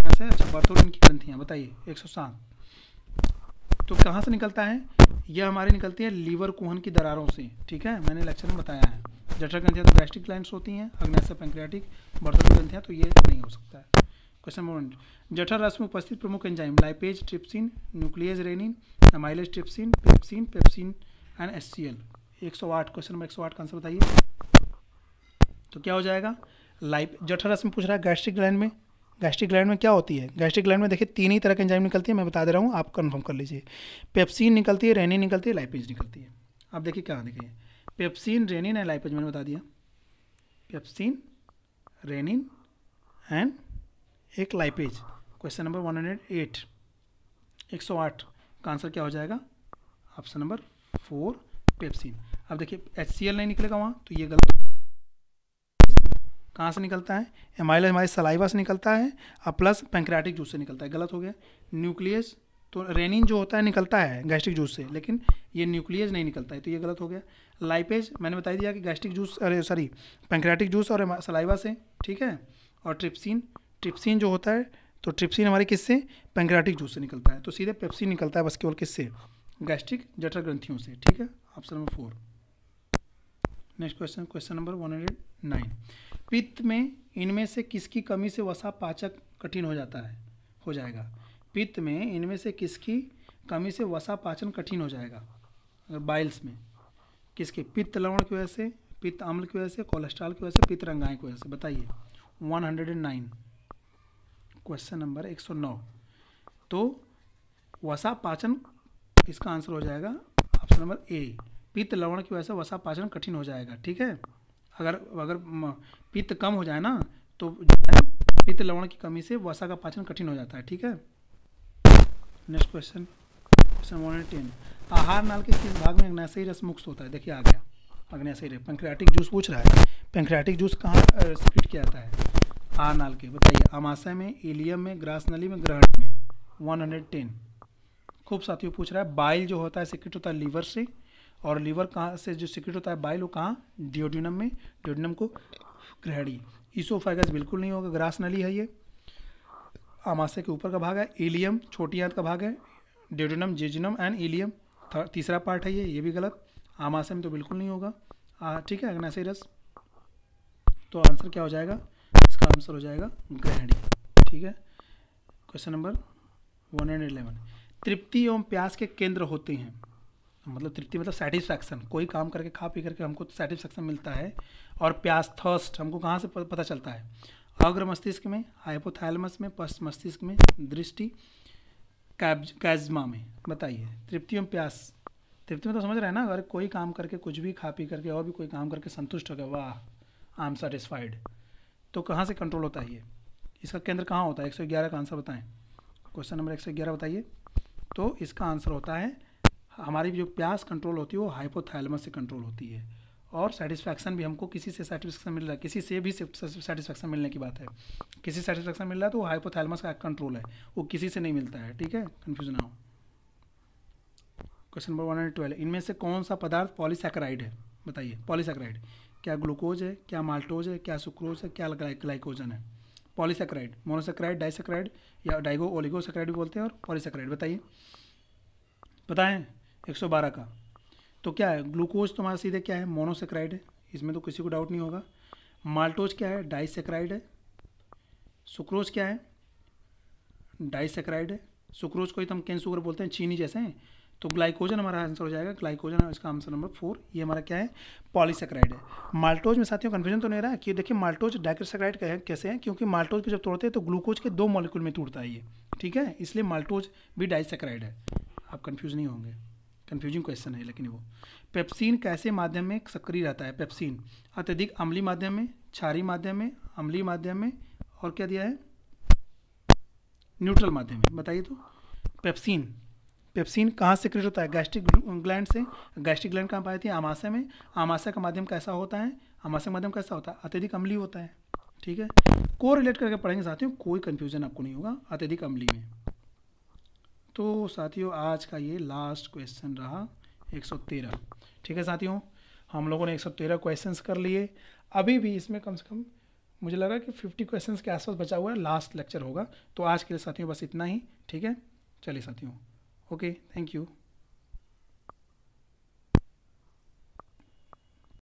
अच्छा बर्थोडन की ग्रंथियाँ बताइए एक सौ सात तो कहाँ से निकलता है यह हमारी निकलती है लीवर कोहन की दरारों से ठीक है मैंने लेक्चर में बताया है जठर ग्रंथियाँ तो गैस्ट्रिक लाइन्स होती हैं अग्नेश पेंक्रियाटिक बर्तन ग्रंथियाँ तो ये नहीं हो सकता है क्वेश्चन नंबर वन जठर रस में उपस्थित प्रमुख enzyme lipase trypsin nucleus renin amylase trypsin pepsin pepsin and S C L एक सौ आठ क्वेश्चन नंबर एक सौ आठ का आंसर बताइए तो क्या हो जाएगा लाइप जठर रस में पूछ रहा है गैस्ट्रिक ग्लैंड में गैस्ट्रिक ग्लैंड में क्या होती है गैस्ट्रिक ग्लैंड में देखिए तीन ही तरह की एंजाइम निकलती है मैं बता दे रहा हूँ आप कन्फर्म कर लीजिए पेप्सिन निकलती है रेनिन निकलती है लाइपेज निकलती है आप देखिए क्या देखिए पेप्सिन रेनिन एंड लाइपेज मैंने बता दिया पेप्सिन रेनिन एंड एक lipase question number one hundred eight एक सौ आठ का आंसर क्या हो जाएगा ऑप्शन नंबर फोर पेप्सिन अब देखिए एच नहीं निकलेगा वहाँ तो ये गलत कहाँ से निकलता है एमाइल हमारे सलाइवा से निकलता है और प्लस पेंक्रेटिक जूस से निकलता है गलत हो गया न्यूक्लियस तो रेनिन जो होता है निकलता है गैस्ट्रिक जूस से लेकिन ये न्यूक्लियस नहीं निकलता है तो ये गलत हो गया लाइपेज मैंने बता दिया कि गैस्ट्रिक जूस अरे सॉरी पेंक्रेटिक जूस और सलाइवा से ठीक है और ट्रिप्सिन ट्रिप्सिन जो होता है तो ट्रिप्सिन हमारे किससे पेंक्रेटिक जूस से निकलता है तो सीधे पेप्सिन निकलता है बस केवल किससे गैस्ट्रिक जठर ग्रंथियों से ठीक है option number four next question question number one hundred nine पित्त में इनमें से किसकी कमी से वसा पाचक कठिन हो जाता है हो जाएगा पित्त में इनमें से किसकी कमी से वसा पाचन कठिन हो जाएगा अगर बाइल्स में किसके पित्त लवण की वजह से पित्त अम्ल की वजह से कोलेस्ट्रॉल की वजह से पित्त रंगाएँ की वजह से बताइए 109 क्वेश्चन नंबर 109 तो वसा पाचन इसका आंसर हो जाएगा ऑप्शन नंबर ए पित्त लवण की वजह से वसा पाचन कठिन हो जाएगा ठीक है अगर अगर पित्त कम हो जाए ना तो पित्त लवण की कमी से वसा का पाचन कठिन हो जाता है ठीक है next question question one ten आहार नाल के किस भाग में अग्नाशयी रस मुक्त होता है देखिए आ गया अग्नाशयी रस पेंक्रियाटिक जूस पूछ रहा है पेंक्रियाटिक जूस कहाँ सिक्रेट किया जाता है आहार नाल के बताइए अमाशय में इलियम में ग्रास नली में ग्रहण में टेन खूब साथियों पूछ रहा है बाइल जो होता है सिक्रिट होता है लीवर से और लीवर कहाँ से जो सिक्रेट होता है बाइल वो कहाँ डिओडिनम में डिओडिनम को ग्रहणी ईसोफाइगस बिल्कुल नहीं होगा ग्रास नली है ये आमाशय के ऊपर का भाग है एलियम छोटी आंत का भाग है डिओडिनम जेजिनम एंड एलियम तीसरा पार्ट है ये ये भी गलत आमाशय में तो बिल्कुल नहीं होगा ठीक है अग्नाशय रस तो आंसर क्या हो जाएगा इसका आंसर हो जाएगा ग्रहणी ठीक है question number one and eleven तृप्ति एवं प्यास के केंद्र होते हैं मतलब तृप्ति मतलब सेटिस्फैक्शन कोई काम करके खा पी करके हमको सेटिस्फैक्शन मिलता है और प्यास थर्स्ट हमको कहाँ से पता चलता है अग्र मस्तिष्क में हाइपोथैलमस में पश्च मस्तिष्क में दृष्टि कैजमा में बताइए तृप्ति एवं प्यास तृप्ति में तो समझ रहे हैं ना अगर कोई काम करके कुछ भी खा पी करके और भी कोई काम करके संतुष्ट हो गया वाह आई एम सेटिस्फाइड तो कहाँ से कंट्रोल होता है ये इसका केंद्र कहाँ होता है ग्यारह का आंसर बताएं क्वेश्चन नंबर ग्यारह बताइए तो इसका आंसर होता है हमारी जो प्यास कंट्रोल होती है वो हाइपोथैलमस से कंट्रोल होती है और सेटिस्फैक्शन भी हमको किसी से सेटिस्फैक्शन मिल रहा है किसी से भी सेटिस्फैक्शन मिलने की बात है किसी सेटिस्फैक्शन मिल रहा है तो वो हाइपोथैलमस का कंट्रोल है वो किसी से नहीं मिलता है ठीक है कन्फ्यूज ना हो question number one and twelve इनमें से कौन सा पदार्थ पॉलीसेक्राइड है बताइए पॉलीसेक्राइड क्या ग्लूकोज है क्या माल्टोज है क्या सुक्रोज है क्या ग्लाइकोजन है पॉलीसेक्राइड मोनोसेक्राइड डाइसेक्राइड या डाइगो ओलिगोसेक्राइड भी बोलते हैं और पॉलीसेक्राइड बताइए बताएं 112 का तो क्या है ग्लूकोज तुम्हारा सीधे क्या है मोनोसेक्राइड है इसमें तो किसी को डाउट नहीं होगा माल्टोज क्या है डाइसेक्राइड है सुक्रोज क्या है डाइसेक्राइड है सुक्रोज को ही तो हम कैन शुगर बोलते हैं चीनी जैसे हैं तो ग्लाइकोजन हमारा आंसर हो जाएगा ग्लाइकोजन इसका आंसर नंबर फोर ये हमारा क्या है पॉलीसेक्राइड है माल्टोज में साथियों कन्फ्यूजन तो नहीं रहा कि देखिए माल्टोज डाइक्रोसेक्राइड कैसे हैं क्योंकि माल्टोज को जब तोड़ते हैं तो ग्लूकोज के दो मॉलिक्यूल में टूटता है ये ठीक है इसलिए माल्टोज भी डाइसेक्राइड है आप कन्फ्यूज नहीं होंगे कंफ्यूजिंग क्वेश्चन है लेकिन वो पेप्सिन कैसे माध्यम में सक्रिय रहता है पेप्सिन अत्यधिक अम्ली माध्यम में क्षारी माध्यम में अम्ली माध्यम में और क्या दिया है न्यूट्रल माध्यम में बताइए तो पेप्सिन पेप्सिन कहाँ सीक्रेट होता है गैस्ट्रिक ग्लैंड से गैस्ट्रिक ग्लैंड कहाँ पाए थी आमाशय में आमाशय का माध्यम कैसा होता है आमाशय माध्यम कैसा होता है अत्यधिक अम्ली होता है ठीक है को रिलेट करके पढ़ेंगे साथियों कोई कन्फ्यूजन आपको नहीं होगा अत्यधिक अम्ली में तो साथियों आज का ये लास्ट क्वेश्चन रहा 113 ठीक है साथियों हम लोगों ने 113 क्वेश्चंस कर लिए अभी भी इसमें कम से कम मुझे लगा कि 50 क्वेश्चंस के आसपास बचा हुआ है लास्ट लेक्चर होगा तो आज के लिए साथियों बस इतना ही ठीक है चलिए साथियों ओके थैंक यू